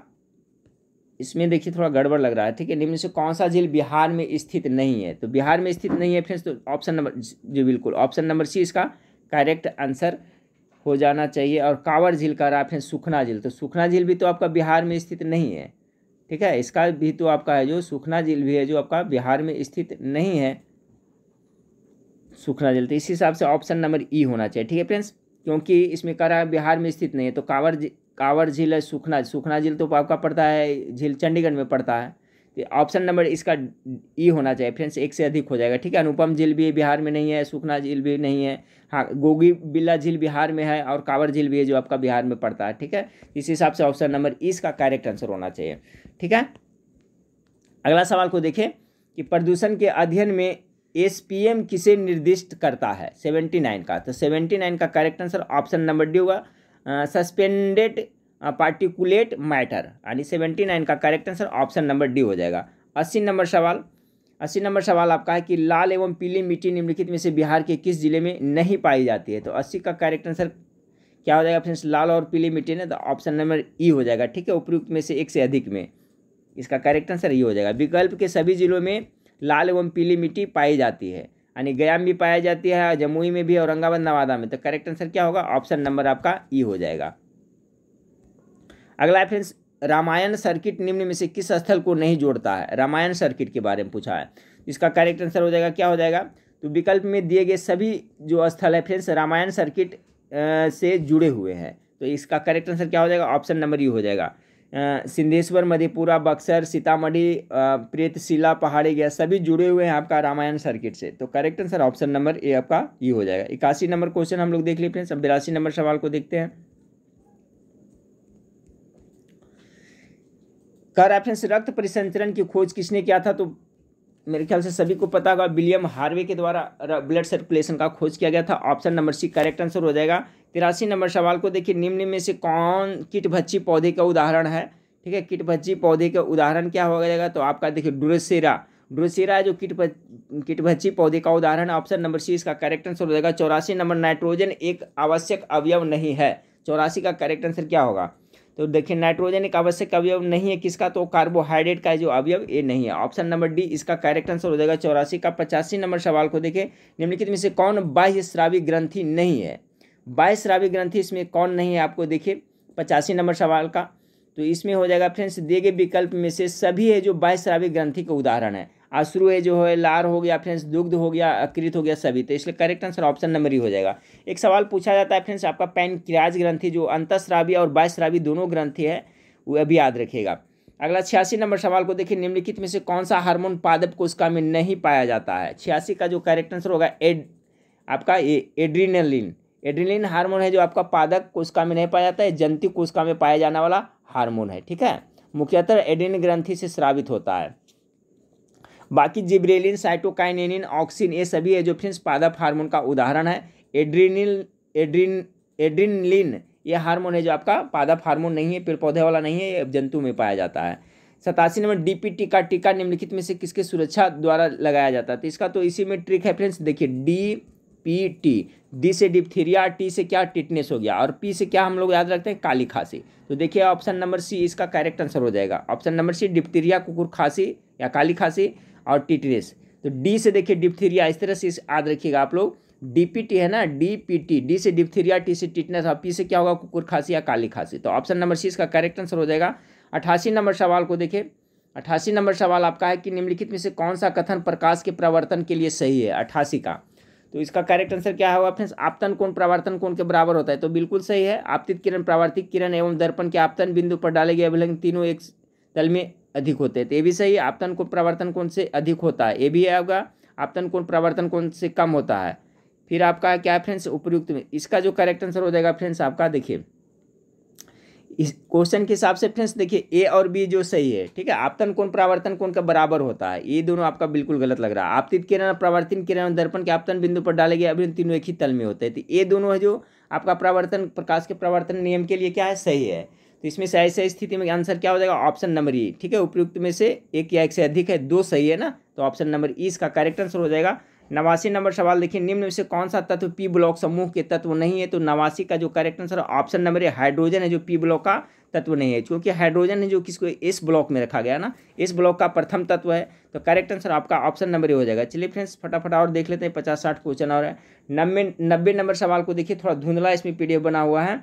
इसमें देखिए थोड़ा गड़बड़ लग रहा है ठीक है निम्न से कौन सा झील बिहार में स्थित नहीं है तो बिहार में स्थित नहीं है फ्रेंड्स तो ऑप्शन नंबर जी बिल्कुल ऑप्शन नंबर सी इसका करेक्ट आंसर हो जाना चाहिए और कांवर झील का रहा फ्रेंड सुखना झील तो सुखना झील भी तो आपका बिहार में स्थित नहीं है ठीक है इसका भी तो आपका है जो सुखना झील भी है जो आपका बिहार में स्थित नहीं है सुखना झील तो इस हिसाब से ऑप्शन नंबर ई होना चाहिए ठीक है फ्रेंड्स क्योंकि इसमें कह रहा है बिहार में स्थित नहीं है तो कांवड़ कावर झील है सुखना सुखना झील तो आपका पड़ता है झील चंडीगढ़ में पड़ता है तो ऑप्शन नंबर इसका ई e होना चाहिए फ्रेंड्स एक से अधिक हो जाएगा ठीक है अनुपम झील भी बिहार में नहीं है सुखना झील भी नहीं है हाँ गोगी बिल्ला झील बिहार में है और कावर झील भी है जो आपका बिहार में पड़ता है ठीक है इस हिसाब से ऑप्शन नंबर e इसका करेक्ट आंसर होना चाहिए ठीक है अगला सवाल को देखें कि प्रदूषण के अध्ययन में एस किसे निर्दिष्ट करता है सेवेंटी नाइन का तो सेवेंटी नाइन का correct answer option number D होगा सस्पेंडेड पार्टिकुलेट मैटर यानी सेवेंटी नाइन का correct answer option number D हो जाएगा अस्सी नंबर सवाल अस्सी नंबर सवाल आपका है कि लाल एवं पीली मिट्टी निम्नलिखित में से बिहार के किस जिले में नहीं पाई जाती है तो अस्सी का करेक्ट आंसर क्या हो जाएगा फ्रेंड्स लाल और पीली मिट्टी ना तो ऑप्शन नंबर ई हो जाएगा ठीक है उपयुक्त में से एक से अधिक में इसका करेक्ट आंसर ई हो जाएगा विकल्प के सभी जिलों में लाल एवं पीली मिट्टी पाई जाती है यानी गया में भी पाया जाती है जमुई में भी औरंगाबाद नवादा में तो करेक्ट आंसर क्या होगा ऑप्शन नंबर आपका ई e हो जाएगा अगला फ्रेंड्स रामायण सर्किट निम्न में से किस स्थल को नहीं जोड़ता है रामायण सर्किट के बारे में पूछा है इसका करेक्ट आंसर हो जाएगा क्या हो जाएगा तो विकल्प में दिए गए सभी जो स्थल है फ्रेंड्स रामायण सर्किट से जुड़े हुए हैं तो इसका करेक्ट आंसर क्या हो जाएगा ऑप्शन नंबर ई हो जाएगा सिंधेश्वर मधेपुरा बक्सर सीतामढ़ी प्रेतशिला पहाड़ी गया सभी जुड़े हुए हैं आपका रामायण सर्किट से तो correct answer option number A आपका ये e हो जाएगा इक्यासी नंबर क्वेश्चन हम लोग देख लिए फ्रेंड्स अब बिरासी नंबर सवाल को देखते हैं कर फ्रेंड्स रक्त परिसंचरण की खोज किसने किया था तो मेरे ख्याल से सभी को पता होगा विलियम हार्वे के द्वारा ब्लड सर्कुलेशन का खोज किया गया था option number C correct answer हो जाएगा तिरासी नंबर सवाल को देखिए निम्न में से कौन कीटभच्छी पौधे का उदाहरण है ठीक है कीटभच्छी पौधे का उदाहरण क्या हो जाएगा तो आपका देखिए डुरसेरा डुरसेरा जो किट कीटभच्छी पौधे का उदाहरण है ऑप्शन नंबर सी इसका करेक्ट आंसर हो जाएगा चौरासी नंबर नाइट्रोजन एक आवश्यक अवयव नहीं है चौरासी का करेक्ट आंसर क्या होगा तो देखिए नाइट्रोजन एक आवश्यक अवयव नहीं है किसका तो कार्बोहाइड्रेट का जो अवयव ये नहीं है ऑप्शन नंबर डी इसका करेक्ट आंसर हो जाएगा चौरासी का पचासी नंबर सवाल को देखिए निम्नलिखित में से कौन बाह्य श्रावी ग्रंथि नहीं है बाईस रावी ग्रंथि इसमें कौन नहीं है आपको देखिए पचासी नंबर सवाल का तो इसमें हो जाएगा फ्रेंड्स दिए गए विकल्प में से सभी है जो बाईस रावी ग्रंथि का उदाहरण है आश्रु है जो है लार हो गया फ्रेंड्स दुग्ध हो गया अकृत हो गया सभी तो इसलिए करेक्ट आंसर ऑप्शन नंबर ही हो जाएगा एक सवाल पूछा जाता है फ्रेंड्स आपका पैन क्रियाज ग्रंथि जो अंतश्रावी और श्रावी दोनों ग्रंथि है वो अभी याद रखिएगा अगला छियासी नंबर सवाल को देखिए निम्नलिखित में से कौन सा हार्मोन पादप कोशिका में नहीं पाया जाता है छियासी का जो करेक्ट आंसर होगा एड आपका ए एड्रीनलिन एड्रिलिन हार्मोन है जो आपका पादक कोशिका में नहीं पाया जाता है जंतु कोशिका में पाया जाने वाला हार्मोन है ठीक है मुख्यतः एड्रिलिन ग्रंथि से स्रावित होता है बाकी जिब्रेलिन साइटोकाइनिन ऑक्सिन ये सभी है जो फ्रेंड्स पादप हार्मोन का उदाहरण है एड्रिनिल एड्रिन एड्रिनलिन ये हार्मोन है जो आपका पादप हार्मोन नहीं है पेड़ पौधे वाला नहीं है ये जंतु में पाया जाता है सतासी नंबर डी पी टीका टीका निम्नलिखित में से किसके सुरक्षा द्वारा लगाया जाता है तो इसका तो इसी में ट्रिक है फ्रेंड्स देखिए डी पी टी डी से डिप्थीरिया टी से क्या टिटनेस हो गया और पी से क्या हम लोग याद रखते हैं काली खांसी तो देखिए ऑप्शन नंबर सी इसका करेक्ट आंसर हो जाएगा ऑप्शन नंबर सी डिप्थीरिया कुकुर खांसी या काली खांसी और टिटनेस तो डी से देखिए डिप्थीरिया इस तरह से याद रखिएगा आप लोग डी है ना टी डी से डिप्थीरिया टी से टिटनेस और पी से क्या होगा कुकुर खांसी या काली खांसी तो ऑप्शन नंबर सी इसका करेक्ट आंसर हो जाएगा अठासी नंबर सवाल को देखिए अठासी नंबर सवाल आपका है कि निम्नलिखित में से कौन सा कथन प्रकाश के प्रवर्तन के लिए सही है अठासी का तो इसका करेक्ट आंसर क्या होगा फ्रेंड्स आपतन कोण प्रावर्तन कोण के बराबर होता है तो बिल्कुल सही है आपतित किरण प्रावर्तिक किरण एवं दर्पण के आपतन बिंदु पर डाले गए अभिलंग तीनों एक तल में अधिक होते हैं तो ये भी सही है आपतन कोण प्रावर्तन कोण से अधिक होता है ये भी होगा आपतन कोण प्रावर्तन कोण से कम होता है फिर आपका क्या फ्रेंड्स उपयुक्त में इसका जो करेक्ट आंसर हो जाएगा फ्रेंड्स आपका देखिए इस क्वेश्चन के हिसाब से फ्रेंड्स देखिए ए और बी जो सही है ठीक है आपतन कोण प्रावर्तन कोण का बराबर होता है ये दोनों आपका बिल्कुल गलत लग रहा है आपतित किरण प्रावर्तन किरण दर्पण के आपतन बिंदु पर डाले गए अभिन्न तीनों एक ही तल में होते हैं तो ये दोनों है जो आपका प्रावर्तन प्रकाश के प्रावर्तन नियम के लिए क्या है सही है तो इसमें से ऐसे स्थिति में आंसर क्या हो जाएगा ऑप्शन नंबर ई e, ठीक है उपयुक्त में से एक या एक से अधिक है दो सही है ना तो ऑप्शन नंबर ई e इसका करेक्ट आंसर हो जाएगा नवासी नंबर सवाल देखिए निम्न में से कौन सा तत्व पी ब्लॉक समूह के तत्व नहीं है तो नवासी का जो करेक्ट आंसर ऑप्शन नंबर है हाइड्रोजन है जो पी ब्लॉक का तत्व नहीं है क्योंकि हाइड्रोजन है जो किसको इस ब्लॉक में रखा गया ना इस ब्लॉक का प्रथम तत्व है तो करेक्ट आंसर आपका ऑप्शन नंबर ही हो जाएगा चलिए फ्रेंड्स फटाफट और देख लेते हैं पचास साठ क्वेश्चन और है नब्बे नब्बे नंबर सवाल को देखिए थोड़ा धुंधला इसमें पी बना हुआ है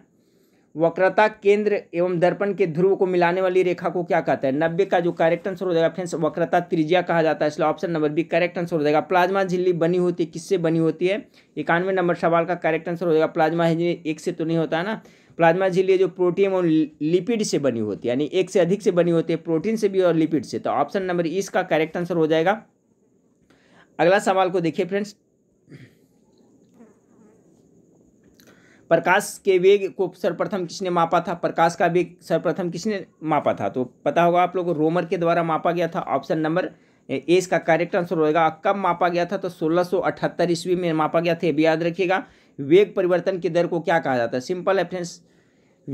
वक्रता केंद्र एवं दर्पण के ध्रुव को मिलाने वाली रेखा को क्या कहता है नब्बे का जो करेक्ट आंसर हो जाएगा फ्रेंड्स वक्रता त्रिज्या कहा जाता है इसलिए option number B correct answer हो जाएगा प्लाज्मा झिल्ली बनी होती है किससे बनी होती है इक्यानवे नंबर सवाल का करेक्ट आंसर हो जाएगा प्लाज्मा एक से तो नहीं होता है ना प्लाज्मा झिल्ली जो प्रोटीन और लिपिड से बनी होती है यानी एक से अधिक से बनी होती है प्रोटीन से भी और लिपिड से तो ऑप्शन नंबर e इसका करेक्ट आंसर हो जाएगा अगला सवाल को देखिए फ्रेंड्स प्रकाश के वेग को सर्वप्रथम किसने मापा था प्रकाश का वेग सर्वप्रथम किसने मापा था तो पता होगा आप लोगों को रोमर के द्वारा मापा गया था ऑप्शन नंबर ए इसका करेक्ट आंसर होगा कब मापा गया था तो 1678 ईस्वी में मापा गया था ये भी याद रखिएगा वेग परिवर्तन की दर को क्या कहा जाता है सिंपल है फ्रेंड्स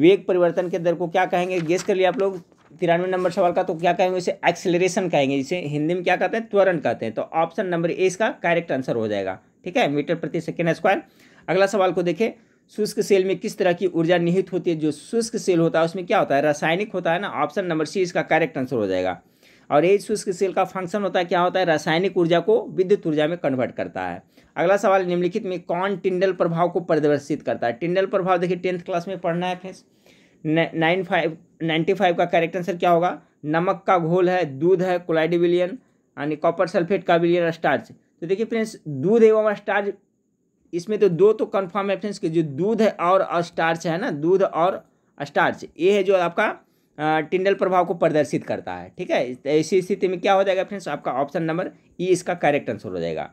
वेग परिवर्तन के दर को क्या कहेंगे गेस कर लिया आप लोग तिरानवे नंबर सवाल का तो क्या कहेंगे इसे एक्सेलरेशन कहेंगे जिसे हिंदी में क्या कहते हैं त्वरण कहते हैं तो ऑप्शन नंबर ए इसका करेक्ट आंसर हो जाएगा ठीक है मीटर प्रति सेकेंड स्क्वायर अगला सवाल को देखें शुष्क सेल में किस तरह की ऊर्जा निहित होती है जो शुष्क सेल होता है उसमें क्या होता है रासायनिक होता है ना ऑप्शन नंबर सी इसका करेक्ट आंसर हो जाएगा और ये शुष्क सेल का फंक्शन होता है क्या होता है रासायनिक ऊर्जा को विद्युत ऊर्जा में कन्वर्ट करता है अगला सवाल निम्नलिखित में कौन टिंडल प्रभाव को प्रदर्शित करता है टिंडल प्रभाव देखिए टेंथ क्लास में पढ़ना है friends nine five ninety five का करेक्ट आंसर क्या होगा नमक का घोल है दूध है कोलाइडिविलियन यानी कॉपर सल्फेट का विलियन स्टार्च तो देखिए फ्रेंड्स दूध एवं स्टार्च इसमें तो दो तो कन्फर्म है फ्रेंड्स कि जो दूध है और स्टार्च है ना दूध और स्टार्च ये है जो आपका टिंडल प्रभाव को प्रदर्शित करता है ठीक है ऐसी स्थिति में क्या हो जाएगा फ्रेंड्स आपका ऑप्शन नंबर ई इसका करेक्ट आंसर हो जाएगा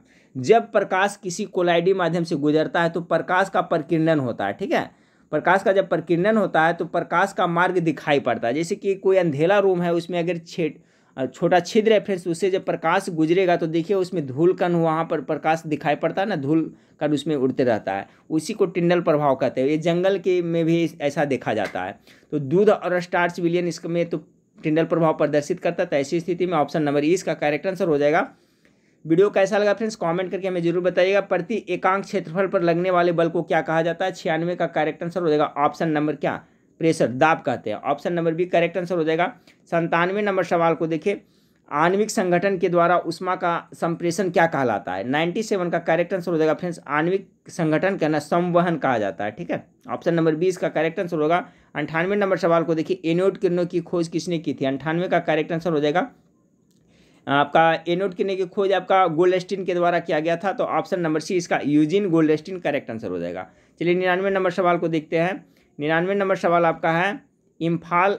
जब प्रकाश किसी कोलाइडी माध्यम से गुजरता है तो प्रकाश का प्रकीर्णन होता है ठीक है प्रकाश का जब प्रकीर्णन होता है तो प्रकाश का मार्ग दिखाई पड़ता है जैसे कि कोई अंधेला रूम है उसमें अगर छेड़ छोटा छिद्र है फ्रेंड्स उससे जब प्रकाश गुजरेगा तो देखिए उसमें धूल कण वहाँ पर प्रकाश दिखाई पड़ता है ना धूल कण उसमें उड़ते रहता है उसी को टिंडल प्रभाव कहते हैं ये जंगल के में भी ऐसा देखा जाता है तो दूध और स्टार्च विलियन इसमें तो टिंडल प्रभाव प्रदर्शित करता था तो ऐसी स्थिति में ऑप्शन नंबर ई e इसका करेक्ट आंसर हो जाएगा वीडियो कैसा लगा फ्रेंड्स कमेंट करके हमें जरूर बताइएगा प्रति एकांक क्षेत्रफल पर लगने वाले बल को क्या कहा जाता है छियानवे का करेक्ट आंसर हो जाएगा ऑप्शन नंबर क्या प्रेशर दाब कहते हैं option number B correct answer हो जाएगा संतानवे नंबर सवाल को देखिए आणविक संगठन के द्वारा उष्मा का संप्रेषण क्या कहलाता है नाइन्टी सेवन का करेक्ट आंसर हो जाएगा फ्रेंड्स आणविक संगठन कहना संवहन कहा जाता है ठीक है ऑप्शन नंबर बीस का करेक्ट आंसर होगा अंठानवे नंबर सवाल को देखिए एनोड किरणों की खोज किसने की थी अंठानवे का करेक्ट आंसर हो जाएगा आपका एनोड किरणों की खोज आपका गोल्डस्टीन के द्वारा किया गया था तो ऑप्शन नंबर सी इसका यूजिन गोल्डस्टीन करेक्ट आंसर हो जाएगा चलिए निन्यानवे नंबर सवाल को देखते हैं निन्यानवे नंबर सवाल आपका है इम्फाल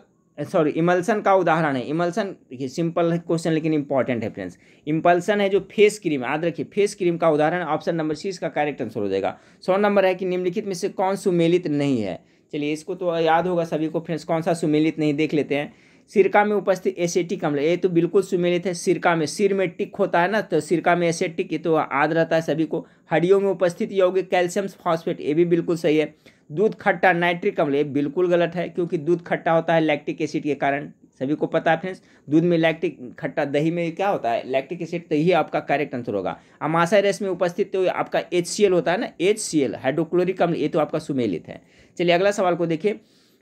सॉरी इमल्सन का उदाहरण है इमल्सन देखिए सिंपल है क्वेश्चन लेकिन इंपॉर्टेंट है फ्रेंड्स इम्पल्सन है जो फेस क्रीम याद रखिए फेस क्रीम का उदाहरण ऑप्शन नंबर सी इसका कैरेक्ट आंसर हो जाएगा सौ नंबर है कि निम्नलिखित में से कौन सुमेलित नहीं है चलिए इसको तो याद होगा सभी को फ्रेंड्स कौन सा सुमेलित नहीं देख लेते हैं सिरका में उपस्थित एसेटिक अम्ल ये तो बिल्कुल सुमेलित है सिरका में सिर में टिक होता है ना तो सिरका में एसेटिक ये तो याद रहता है सभी को हड्डियों में उपस्थित यौगिक कैल्शियम फॉस्फेट ये भी बिल्कुल सही है दूध खट्टा नाइट्रिक अम्ल मतलब ये बिल्कुल गलत है क्योंकि दूध खट्टा होता है लैक्टिक एसिड के कारण सभी को पता है फ्रेंड्स दूध में लैक्टिक खट्टा दही में क्या होता है लैक्टिक एसिड तो ही आपका करेक्ट आंसर होगा अमाशय रेस में उपस्थित तो आपका एच होता है ना एच सी हाइड्रोक्लोरिक अम्ल ये तो आपका सुमेलित है चलिए अगला सवाल को देखिए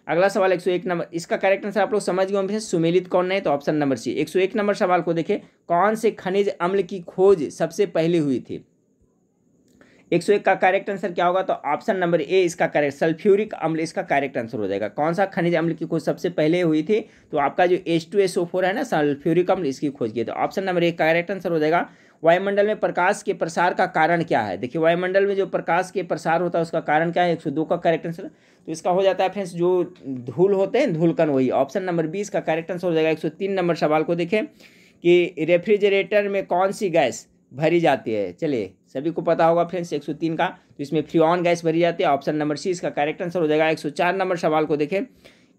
अगला सवाल 101 नंबर इसका करेक्ट आंसर आप लोग समझ गए फ्रेंड्स सुमेलित कौन नहीं तो ऑप्शन नंबर सी 101 नंबर सवाल को देखिए कौन से खनिज अम्ल की खोज सबसे पहले हुई थी एक सौ एक का करेक्ट आंसर क्या होगा तो ऑप्शन नंबर ए इसका करेक्ट सल्फ्यूरिक अम्ल इसका करेक्ट आंसर हो जाएगा कौन सा खनिज अम्ल की खोज सबसे पहले हुई थी तो आपका जो H two S O four है ना सल्फ्यूरिक अम्ल इसकी खोज की तो option number A correct answer हो जाएगा वायुमंडल में प्रकाश के प्रसार का कारण क्या है देखिए वायुमंडल में जो प्रकाश के प्रसार होता है उसका कारण क्या है 102 का करेक्ट आंसर तो इसका हो जाता है फ्रेंड्स जो धूल होते हैं धूलकन वही ऑप्शन नंबर बीस का करेक्ट आंसर हो जाएगा 103 नंबर सवाल को देखें कि रेफ्रिजरेटर में कौन सी गैस भरी जाती है चलिए सभी को पता होगा फ्रेंड्स 103 का तो इसमें ऑन गैस भरी जाती है ऑप्शन नंबर सी इसका करेक्ट आंसर हो जाएगा 104 नंबर सवाल को देखें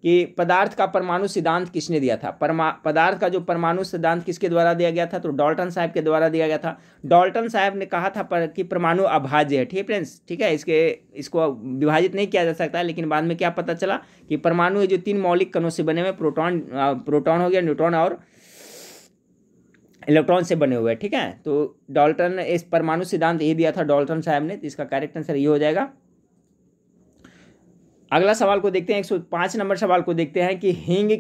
कि पदार्थ का परमाणु सिद्धांत किसने दिया था परमा पदार्थ का जो परमाणु सिद्धांत किसके द्वारा दिया गया था तो डॉल्टन साहब के द्वारा दिया गया था डॉल्टन साहब ने कहा था पर कि परमाणु अभाज्य है ठीक है फ्रेंड्स ठीक है इसके इसको विभाजित नहीं किया जा सकता है लेकिन बाद में क्या पता चला कि परमाणु जो तीन मौलिक कणों से बने हुए प्रोटॉन प्रोटॉन हो गया न्यूट्रॉन और इलेक्ट्रॉन से बने हुए हैं ठीक है तो डॉल्टन इस परमाणु सिद्धांत ये दिया था डॉल्टन साहब ने तो इसका करेक्ट आंसर ये हो जाएगा अगला सवाल को देखते हैं एक नंबर सवाल को देखते हैं कि हींग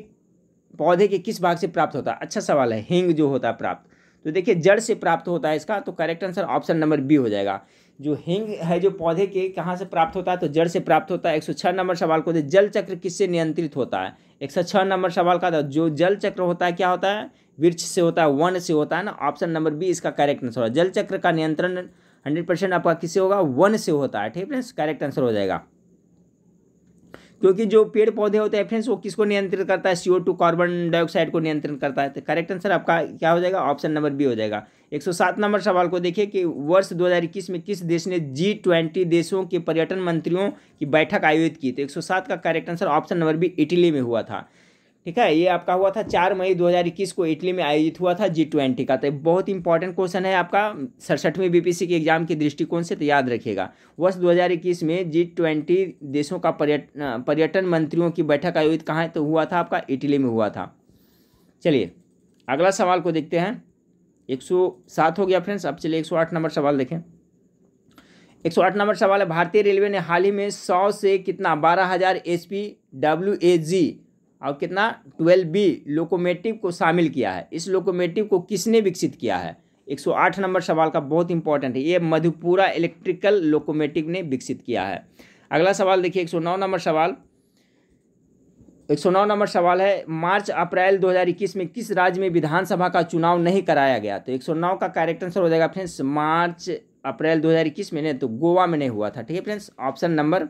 पौधे के किस भाग से प्राप्त होता है अच्छा सवाल है हींग जो होता है प्राप्त तो देखिए जड़ से प्राप्त होता है इसका तो correct answer option number B हो जाएगा जो हिंग है जो पौधे के कहाँ से प्राप्त होता है तो जड़ से प्राप्त होता है एक नंबर सवाल को जल चक्र किससे नियंत्रित होता है एक नंबर सवाल का जो जल चक्र होता है क्या होता है वृक्ष से होता है वन से होता है ना ऑप्शन नंबर बी इसका करेक्ट आंसर होगा जल चक्र का नियंत्रण हंड्रेड परसेंट आपका किससे होगा वन से होता है ठीक है फ्रेंड्स करेक्ट आंसर हो जाएगा क्योंकि जो पेड़ पौधे होते हैं फ्रेंड्स वो किसको नियंत्रित करता है सीओ टू कार्बन डाइऑक्साइड को नियंत्रण करता है तो करेक्ट आंसर आपका क्या हो जाएगा ऑप्शन नंबर बी हो जाएगा सात नंबर सवाल को देखिए कि वर्ष इक्कीस में किस देश ने जी ट्वेंटी देशों के पर्यटन मंत्रियों की बैठक आयोजित की तो सात का correct answer option number B Italy में हुआ था ठीक है ये आपका हुआ था चार मई 2021 को इटली में आयोजित हुआ था जी ट्वेंटी का तो बहुत इंपॉर्टेंट क्वेश्चन है आपका सड़सठवीं बीपीसी के एग्जाम के दृष्टिकोण से तो याद रखिएगा वर्ष 2021 में जी ट्वेंटी देशों का पर्यटन पर्यटन मंत्रियों की बैठक आयोजित कहाँ तो हुआ था आपका इटली में हुआ था चलिए अगला सवाल को देखते हैं एक हो गया फ्रेंड्स अब चलिए एक नंबर सवाल देखें एक सौ आठ नंबर सवाल है भारतीय रेलवे ने हाल ही में सौ से कितना बारह हज़ार S P W A G और कितना ट्वेल्व बी लोकोमेटिव को शामिल किया है इस लोकोमेटिव को किसने विकसित किया है 108 नंबर सवाल का बहुत इंपॉर्टेंट है ये मधुपुरा इलेक्ट्रिकल लोकोमेटिव ने विकसित किया है अगला सवाल देखिए 109 नंबर सवाल 109 नंबर सवाल है मार्च अप्रैल 2021 में किस राज्य में विधानसभा का चुनाव नहीं कराया गया तो नौ का करेक्ट आंसर हो जाएगा फ्रेंड्स मार्च अप्रैल इक्कीस में नहीं तो गोवा में नहीं हुआ था ठीक है फ्रेंड्स ऑप्शन नंबर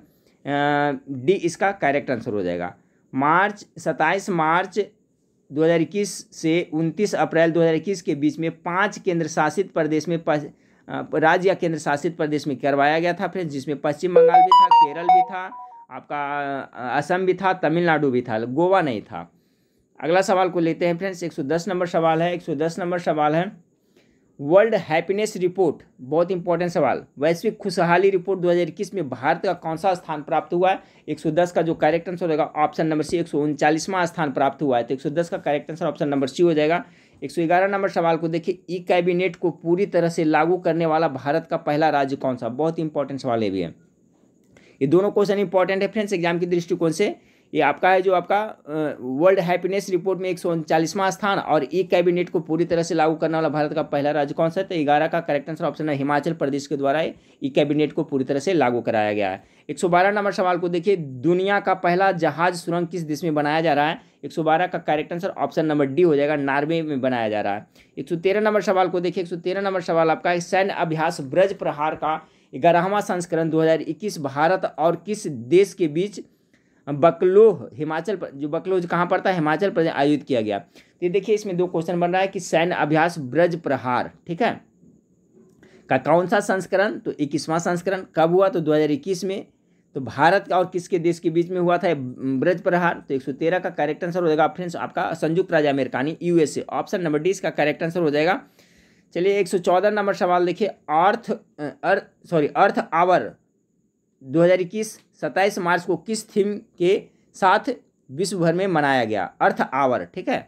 डी इसका करेक्ट आंसर हो जाएगा मार्च सत्ताईस मार्च 2021 से 29 अप्रैल 2021 के बीच में पांच केंद्र शासित प्रदेश में राज्य या केंद्र शासित प्रदेश में करवाया गया था फ्रेंड्स जिसमें पश्चिम बंगाल भी था केरल भी था आपका असम भी था तमिलनाडु भी था गोवा नहीं था अगला सवाल को लेते हैं फ्रेंड्स 110 नंबर सवाल है 110 नंबर सवाल है वर्ल्ड हैप्पीनेस रिपोर्ट बहुत इंपॉर्टेंट सवाल वैश्विक खुशहाली रिपोर्ट 2021 में भारत का कौन सा स्थान प्राप्त हुआ है 110 का जो करेक्ट आंसर होगा ऑप्शन नंबर सी एक स्थान प्राप्त हुआ है तो 110 का correct answer option number C हो जाएगा 111 नंबर सवाल को देखिए ई कैबिनेट को पूरी तरह से लागू करने वाला भारत का पहला राज्य कौन सा बहुत इंपॉर्टेंट सवाल ये भी है ये दोनों क्वेश्चन इंपॉर्टेंट है फ्रेंड्स एग्जाम की दृष्टिकोण से ये आपका है जो आपका वर्ल्ड हैप्पीनेस रिपोर्ट में एक सौ उनचालीसवां स्थान और ई कैबिनेट को पूरी तरह से लागू करने वाला भारत का पहला राज्य कौन सा है तो ग्यारह का करेक्ट आंसर ऑप्शन है हिमाचल प्रदेश के द्वारा ई कैबिनेट को पूरी तरह से लागू कराया गया है एक सौ बारह नंबर सवाल को देखिए दुनिया का पहला जहाज सुरंग किस देश में बनाया जा रहा है एक सौ बारह का correct answer option number D हो जाएगा नार्वे में बनाया जा रहा है एक सौ तेरह नंबर सवाल को देखिए एक सौ तेरह नंबर सवाल आपका है सैन्य अभ्यास ब्रज प्रहार का ग्यारहवा संस्करण 2021 भारत और किस देश के बीच बकलोह हिमाचल पर, जो बकलोह जो कहाँ पड़ता है हिमाचल प्रदेश आयोजित किया गया तो देखिए इसमें दो क्वेश्चन बन रहा है कि सैन्य अभ्यास ब्रज प्रहार ठीक है का कौन सा संस्करण तो इक्कीसवां संस्करण कब हुआ तो 2021 में तो भारत और किसके देश के बीच में हुआ था ब्रज प्रहार तो 113 का करेक्ट आंसर हो जाएगा फ्रेंड्स आपका संयुक्त राज्य अमेरिकानी यूएसए ऑप्शन नंबर डी इसका करेक्ट आंसर हो जाएगा चलिए 114 नंबर सवाल देखिए अर्थ अर्थ सॉरी अर्थ आवर सत्ताईस मार्च को किस थीम के साथ विश्व भर में मनाया गया अर्थ आवर ठीक है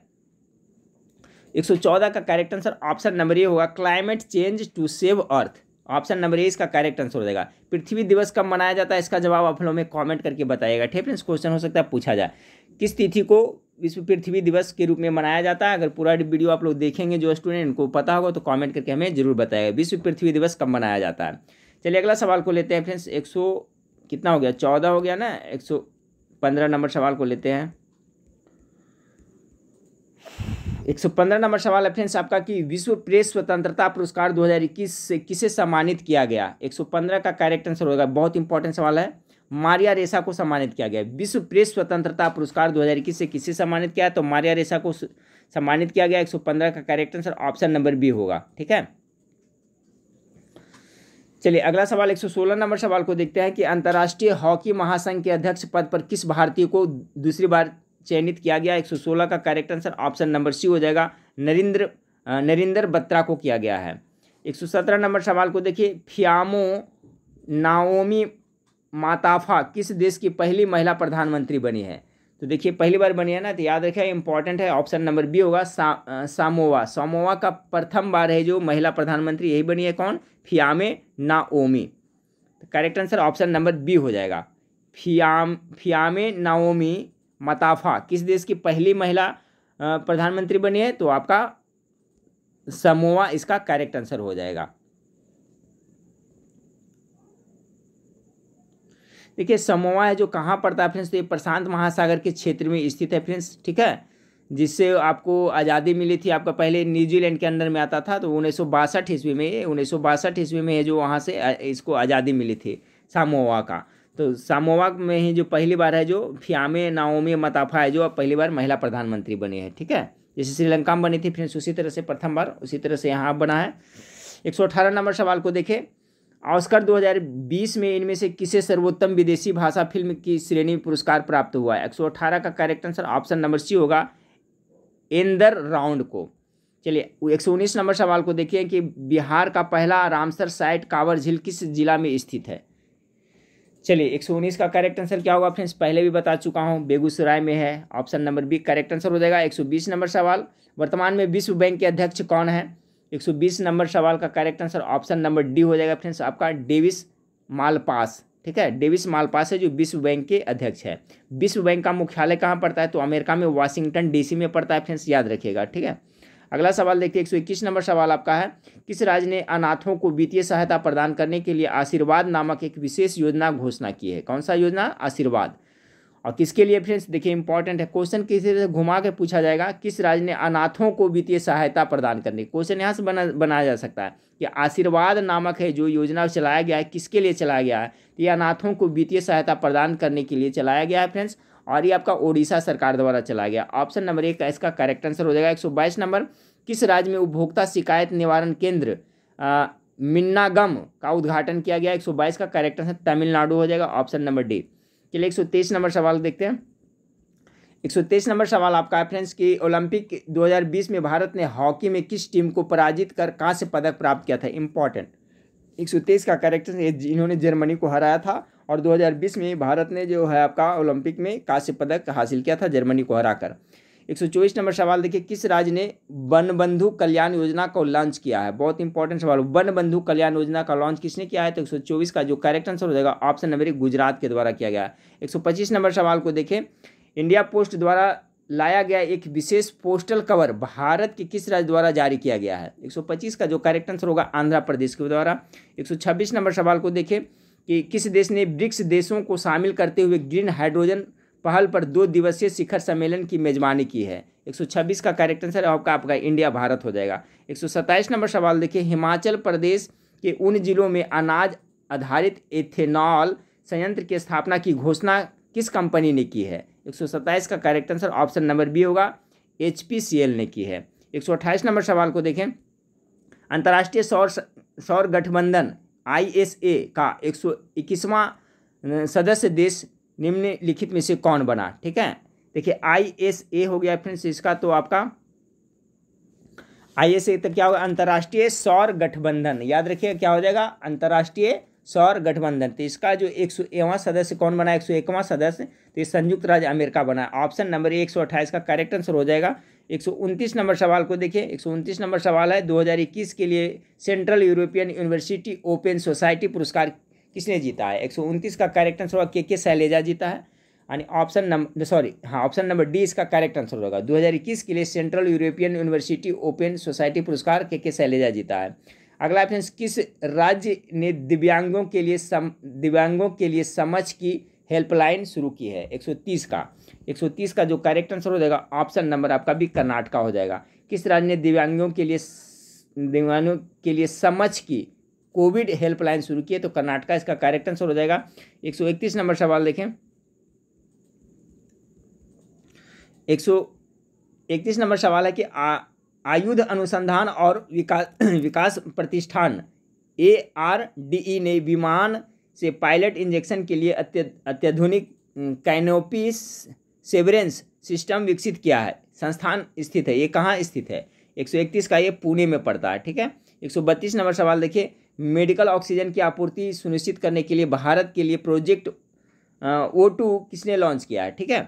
114 का correct answer option number A होगा climate change to save earth option number A इसका करेक्ट आंसर हो जाएगा पृथ्वी दिवस कब मनाया जाता है इसका जवाब आप लोगों में कमेंट करके बताइएगा ठीक फ्रेंड्स क्वेश्चन हो सकता है पूछा जाए किस तिथि को विश्व पृथ्वी दिवस के रूप में मनाया जाता है अगर पूरा वीडियो आप लोग देखेंगे जो स्टूडेंट को पता होगा तो कॉमेंट करके हमें जरूर बताएगा विश्व पृथ्वी दिवस कब मनाया जाता है चलिए अगला सवाल को लेते हैं फ्रेंड्स एक कितना हो गया चौदह हो गया ना एक सौ पंद्रह नंबर सवाल को लेते हैं एक सौ पंद्रह नंबर सवाल है फ्रेंड्स आपका कि विश्व प्रेस स्वतंत्रता पुरस्कार दो हज़ार इक्कीस से किसे सम्मानित किया गया एक सौ पंद्रह का करेक्ट आंसर होगा बहुत इंपॉर्टेंट सवाल है मारिया रेसा को सम्मानित किया गया विश्व प्रेस स्वतंत्रता पुरस्कार दो हज़ार इक्कीस से किसे सम्मानित किया तो मारिया रेसा को सम्मानित किया गया एक सौ पंद्रह का correct answer option number B होगा ठीक है चलिए अगला सवाल 116 नंबर सवाल को देखते हैं कि अंतर्राष्ट्रीय हॉकी महासंघ के अध्यक्ष पद पर किस भारतीय को दूसरी बार चयनित किया गया 116 का correct answer option number C हो जाएगा नरेंद्र नरेंद्र बत्रा को किया गया है 117 नंबर सवाल को देखिए फियामो नाओमी माताफा किस देश की पहली महिला प्रधानमंत्री बनी है तो देखिए पहली बार बनी है ना तो याद रखें इंपॉर्टेंट है ऑप्शन नंबर बी होगा सा, सामोवा सामोवा का प्रथम बार है जो महिला प्रधानमंत्री यही बनी है कौन फियामे नाओमी तो correct answer option number B हो जाएगा फियाम फियामे नाओमी मताफा किस देश की पहली महिला प्रधानमंत्री बनी है तो आपका समोवा इसका करेक्ट आंसर हो जाएगा देखिए समोवा है जो कहाँ पड़ता है फ्रेंड्स तो ये प्रशांत महासागर के क्षेत्र में स्थित है फ्रेंड्स ठीक है जिससे आपको आज़ादी मिली थी आपका पहले न्यूजीलैंड के अंडर में आता था तो उन्नीस सौ बासठ ईस्वी में उन्नीस सौ बासठ ईस्वी में है जो वहाँ से इसको आज़ादी मिली थी सामोवा का तो सामोवा में ही जो पहली बार है जो फियामे नाओमी मताफा है जो अब पहली बार महिला प्रधानमंत्री बनी है ठीक है जैसे श्रीलंका में बनी थी फ्रेंड्स उसी तरह से प्रथम बार उसी तरह से यहाँ बना है अठारह नंबर सवाल को देखें ऑस्कर 2020 में इनमें से किसे सर्वोत्तम विदेशी भाषा फिल्म की श्रेणी पुरस्कार प्राप्त हुआ है अठारह का correct answer option number C होगा इंदर राउंड को चलिए एक सौ उन्नीस नंबर सवाल को देखिए कि बिहार का पहला रामसर साइट कांवर झील किस जिला में स्थित है चलिए एक सौ उन्नीस का करेक्ट आंसर क्या होगा फ्रेंड्स पहले भी बता चुका हूँ बेगूसराय में है option number B correct answer हो जाएगा एक सौ बीस नंबर सवाल वर्तमान में विश्व बैंक के अध्यक्ष कौन है एक सौ बीस नंबर सवाल का correct answer option number D हो जाएगा फ्रेंड्स आपका डेविस मालपास ठीक है डेविस मालपास है जो विश्व बैंक के अध्यक्ष है विश्व बैंक का मुख्यालय कहाँ पड़ता है तो अमेरिका में वाशिंगटन डीसी में पड़ता है फ्रेंड्स याद रखिएगा ठीक है अगला सवाल देखिए एक सौ इक्कीस नंबर सवाल आपका है किस राज्य ने अनाथों को वित्तीय सहायता प्रदान करने के लिए आशीर्वाद नामक एक विशेष योजना घोषणा की है कौन सा योजना आशीर्वाद और किसके लिए फ्रेंड्स देखिए इंपॉर्टेंट है क्वेश्चन किसी तरह से घुमा के पूछा जाएगा किस राज्य ने अनाथों को वित्तीय सहायता प्रदान करने क्वेश्चन यहाँ से बना बनाया जा सकता है कि आशीर्वाद नामक है जो योजना चलाया गया है किसके लिए चलाया गया है तो ये अनाथों को वित्तीय सहायता प्रदान करने के लिए चलाया गया है फ्रेंड्स और ये आपका ओडिशा सरकार द्वारा चलाया गया ऑप्शन नंबर एक इसका करेक्ट आंसर हो जाएगा एक नंबर किस राज्य में उपभोक्ता शिकायत निवारण केंद्र मिन्नागम का उद्घाटन किया गया बाईस का करेक्ट आंसर तमिलनाडु हो जाएगा ऑप्शन नंबर डी चलिए एक सौ तेईस नंबर सवाल देखते हैं एक सौ तेईस नंबर सवाल आपका है फ्रेंड्स कि ओलंपिक 2020 में भारत ने हॉकी में किस टीम को पराजित कर कहाँ से पदक प्राप्त किया था इम्पॉर्टेंट एक सौ तेईस का करेक्टर इन्होंने जर्मनी को हराया था और 2020 में भारत ने जो है आपका ओलंपिक में कांस्य पदक हासिल किया था जर्मनी को हराकर चौबीस नंबर सवाल देखिए किस राज्य ने वन बंधु कल्याण योजना को लॉन्च किया है बहुत इंपॉर्टेंट सवाल वन बंधु कल्याण योजना का लॉन्च किसने किया है तो 124 का जो करेक्ट आंसर हो जाएगा ऑप्शन नंबर एक गुजरात के द्वारा किया गया सौ पच्चीस नंबर सवाल को देखें इंडिया पोस्ट द्वारा लाया गया एक विशेष पोस्टल कवर भारत के किस राज्य द्वारा जारी किया गया है पच्चीस का जो करेक्ट आंसर होगा आंध्र प्रदेश के द्वारा छब्बीस नंबर सवाल को देखें कि किस देश ने ब्रिक्स देशों को शामिल करते हुए ग्रीन हाइड्रोजन पहल पर दो दिवसीय शिखर सम्मेलन की मेजबानी की है 126 का करेक्ट आंसर आपका आपका इंडिया भारत हो जाएगा 127 नंबर सवाल देखिए हिमाचल प्रदेश के उन जिलों में अनाज आधारित एथेनॉल संयंत्र की स्थापना की घोषणा किस कंपनी ने की है 127 का correct answer option number B होगा एच ने की है अट्ठाईस नंबर सवाल को देखें अंतर्राष्ट्रीय सौर सौर गठबंधन आई का एक सौ सदस्य देश निम्नलिखित में से कौन बना ठीक है देखिए आई एस ए हो गया फ्रेंड्स इसका तो आपका आई एस ए तो क्या होगा अंतर्राष्ट्रीय सौर गठबंधन याद रखिएगा क्या हो जाएगा अंतर्राष्ट्रीय सौर गठबंधन तो इसका जो एक सौ सदस्य कौन बना एक सौ एकवा सदस्य तो ये संयुक्त राज्य अमेरिका बना ऑप्शन नंबर एक सौ अट्ठाईस का करेक्ट आंसर हो जाएगा एक सौ उनतीस नंबर सवाल को देखिए एक सौ उनतीस नंबर सवाल है दो हज़ार इक्कीस के लिए Central European University Open Society पुरस्कार किसने जीता है एक का करेक्ट आंसर होगा के के शैलेजा जीता है यानी ऑप्शन नंबर सॉरी हाँ ऑप्शन नंबर डी इसका करेक्ट आंसर होगा 2021 के लिए Central European University Open Society पुरस्कार के के शैलेजा जीता है अगला ऑप्शन किस राज्य ने दिव्यांगों के लिए सम दिव्यांगों के लिए समझ की हेल्पलाइन शुरू की है 130 का 130 का जो करेक्ट आंसर हो जाएगा ऑप्शन नंबर आपका भी कर्नाटका हो जाएगा किस राज्य ने दिव्यांगों के लिए दिव्यांगों के लिए समझ की कोविड हेल्पलाइन शुरू की है तो कर्नाटका इसका करेक्ट आंसर हो जाएगा एक नंबर सवाल देखें एक इकतीस नंबर सवाल है कि आयुध अनुसंधान और विकास विकास प्रतिष्ठान ए आर डी ई ने विमान से पायलट इंजेक्शन के लिए अत्याधुनिक कैनोपिस सेवरेंस सिस्टम विकसित किया है संस्थान स्थित है ये कहाँ स्थित है 131 का ये पुणे में पड़ता है ठीक है 132 नंबर सवाल देखिए मेडिकल ऑक्सीजन की आपूर्ति सुनिश्चित करने के लिए भारत के लिए प्रोजेक्ट ओ टू किसने लॉन्च किया है ठीक है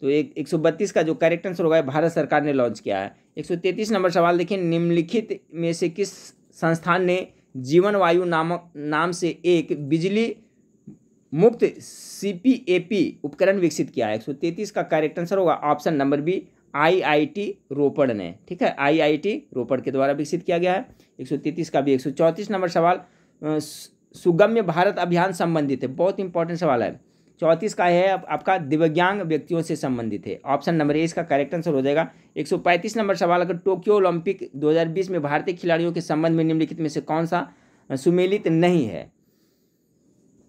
तो एक एक सौ बत्तीस का जो करेक्ट आंसर होगा भारत सरकार ने लॉन्च किया है एक सौ तैंतीस नंबर सवाल देखिए निम्नलिखित में से किस संस्थान ने जीवन वायु नामक नाम से एक बिजली मुक्त सी पी ए पी उपकरण विकसित किया है एक सौ का करेक्ट आंसर होगा option number B IIT Ropar ने ठीक है आईआईटी रोपड़ के द्वारा विकसित किया गया है एक का भी एक नंबर सवाल सुगम्य भारत अभियान संबंधित है बहुत इंपॉर्टेंट सवाल है चौंतीस का है अब आपका दिव्यांग व्यक्तियों से संबंधित है ऑप्शन नंबर ए इसका करेक्ट आंसर हो जाएगा 135 नंबर सवाल अगर टोक्यो ओलंपिक 2020 में भारतीय खिलाड़ियों के संबंध में निम्नलिखित में से कौन सा सुमेलित नहीं है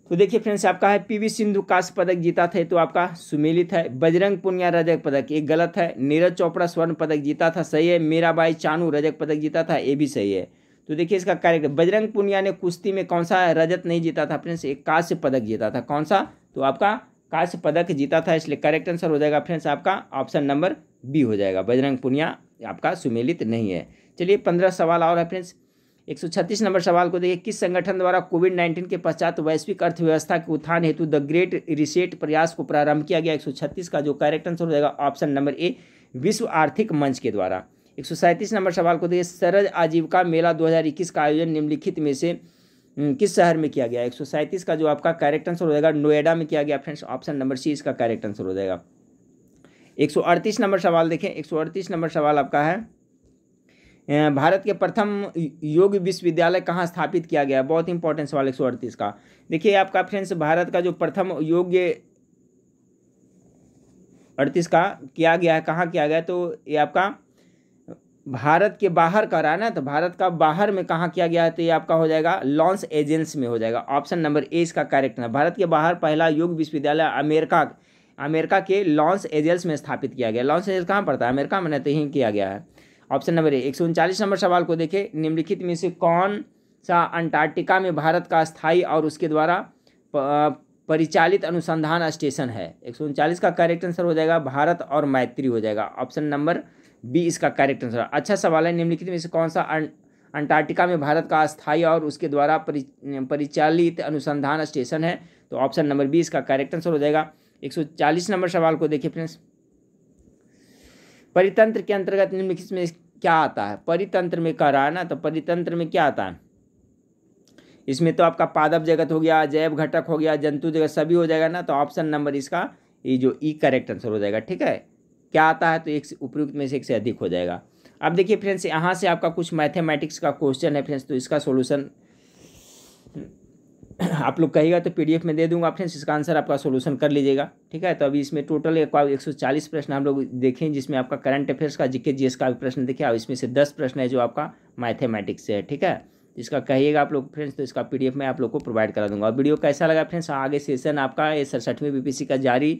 तो देखिए फ्रेंड्स आपका है पीवी सिंधु कांस्य पदक जीता था तो आपका सुमेलित है बजरंग पुनिया रजक पदक एक गलत है नीरज चोपड़ा स्वर्ण पदक जीता था सही है मीराबाई चानू रजक पदक जीता था ये भी सही है तो देखिए इसका करेक्ट बजरंग पुनिया ने कुश्ती में कौन सा रजत नहीं जीता था फ्रेंड्स एक कांस्य पदक जीता था कौन सा तो आपका कांस्य पदक जीता था इसलिए करेक्ट आंसर हो जाएगा फ्रेंड्स आपका ऑप्शन नंबर बी हो जाएगा बजरंग पुनिया आपका सुमेलित नहीं है चलिए पंद्रह सवाल और है फ्रेंड्स एक सौ छत्तीस नंबर सवाल को देखिए किस संगठन द्वारा कोविड नाइन्टीन के पश्चात वैश्विक अर्थव्यवस्था के उत्थान हेतु द ग्रेट रिसेट प्रयास को प्रारंभ किया गया एक सौ छत्तीस का जो करेक्ट आंसर हो जाएगा ऑप्शन नंबर ए विश्व आर्थिक मंच के द्वारा एक नंबर सवाल को देखिए सरज आजीविका मेला 2021 का आयोजन निम्नलिखित में से हम्म, किस शहर में किया गया एक का जो आपका करेक्ट आंसर हो जाएगा नोएडा में किया गया फ्रेंड्स ऑप्शन नंबर सी इसका करेक्ट आंसर हो जाएगा एक नंबर सवाल देखें एक नंबर सवाल आपका है भारत के प्रथम योग विश्वविद्यालय कहाँ स्थापित किया गया बहुत इंपॉर्टेंट सवाल एक सौ अड़तीस का देखिए आपका फ्रेंड्स भारत का जो प्रथम योग अड़तीस का किया गया है कहाँ किया गया तो ये आपका भारत के बाहर का रहा ना तो भारत का बाहर में कहाँ किया गया है तो ये आपका हो जाएगा लॉन्स एजेंस में हो जाएगा ऑप्शन नंबर ए इसका करेक्ट ना भारत के बाहर पहला योग विश्वविद्यालय अमेरिका अमेरिका के लॉन्स एजेंस में स्थापित किया गया लॉन्स एजेंस कहाँ पड़ता है अमेरिका में तो ही किया गया है ऑप्शन नंबर ए एक सौ उनचालीस नंबर सवाल को देखे निम्नलिखित में से कौन सा अंटार्कटिका में भारत का स्थायी और उसके द्वारा परिचालित अनुसंधान स्टेशन है एक का करेक्ट आंसर हो जाएगा भारत और मैत्री हो जाएगा ऑप्शन नंबर बी इसका करेक्ट आंसर अच्छा सवाल है निम्नलिखित में से कौन सा अं-, अंटार्कटिका में भारत का अस्थायी और उसके द्वारा परिचालित अनुसंधान स्टेशन है तो ऑप्शन नंबर बी इसका करेक्ट आंसर हो जाएगा 140 नंबर सवाल को देखिए फ्रेंड्स परितंत्र के अंतर्गत निम्नलिखित में क्या आता है परितंत्र में कह रहा है ना तो परितंत्र में क्या आता है इसमें तो आपका पादप जगत हो गया जैव घटक हो गया जंतु जगत सभी हो जाएगा ना तो ऑप्शन नंबर इसका ये जो ई करेक्ट आंसर हो जाएगा ठीक है क्या आता है तो एक से उपयुक्त में से एक से अधिक हो जाएगा अब देखिए फ्रेंड्स यहाँ से आपका कुछ मैथेमेटिक्स का क्वेश्चन है फ्रेंड्स तो इसका सोल्यूशन आप लोग कहेगा तो पीडीएफ में दे दूंगा फ्रेंड्स इसका आंसर आपका सोल्यूशन कर लीजिएगा ठीक है तो अभी इसमें टोटल एक सौ चालीस प्रश्न हम लोग देखें जिसमें आपका करंट अफेयर्स का जीके जीएस का प्रश्न देखिए और इसमें से दस प्रश्न है जो आपका मैथेमेटिक्स है ठीक है इसका कहिएगा आप लोग फ्रेंड्स तो इसका पीडीएफ मैं आप लोग को प्रोवाइड करा दूंगा और वीडियो कैसा लगा फ्रेंड्स आगे सेशन आपका ये सड़सठवीं बीपीसी का जारी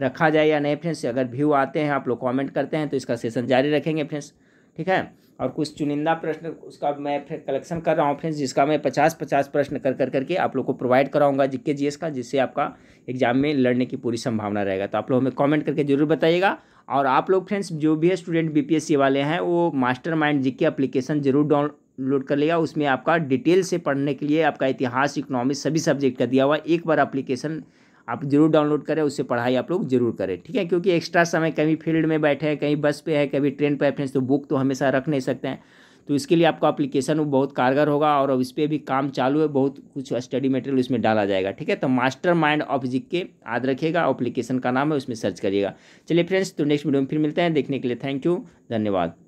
रखा जाए या नहीं फ्रेंड्स अगर व्यू आते हैं आप लोग कमेंट करते हैं तो इसका सेशन जारी रखेंगे फ्रेंड्स ठीक है और कुछ चुनिंदा प्रश्न उसका मैं फिर कलेक्शन कर रहा हूँ फ्रेंड्स जिसका मैं पचास पचास प्रश्न कर कर करके आप लोग को प्रोवाइड कराऊंगा जिक्के जी का जिससे आपका एग्जाम में लड़ने की पूरी संभावना रहेगा तो आप लोग हमें कॉमेंट करके जरूर बताइएगा और आप लोग फ्रेंड्स जो भी है स्टूडेंट बी वाले हैं वो मास्टर माइंड जी के अप्लीकेशन जरूर डाउनलोड कर लिया उसमें आपका डिटेल से पढ़ने के लिए आपका इतिहास इकोनॉमिक्स सभी सब्जेक्ट का दिया हुआ एक बार अप्लीकेशन आप जरूर डाउनलोड करें उससे पढ़ाई आप लोग जरूर करें ठीक है क्योंकि एक्स्ट्रा समय कहीं फील्ड में बैठे हैं कहीं बस पे है कभी ट्रेन पर फ्रेंड्स तो बुक तो हमेशा रख नहीं सकते हैं तो इसके लिए आपका अप्लीकेशन बहुत कारगर होगा और अब इस पर भी काम चालू है बहुत कुछ स्टडी मटेरियल उसमें डाला जाएगा ठीक है तो मास्टर माइंड ऑफ जिक के याद रखिएगा अप्लीकेशन का नाम है उसमें सर्च करिएगा चलिए फ्रेंड्स तो नेक्स्ट वीडियो में फिर मिलते हैं देखने के लिए थैंक यू धन्यवाद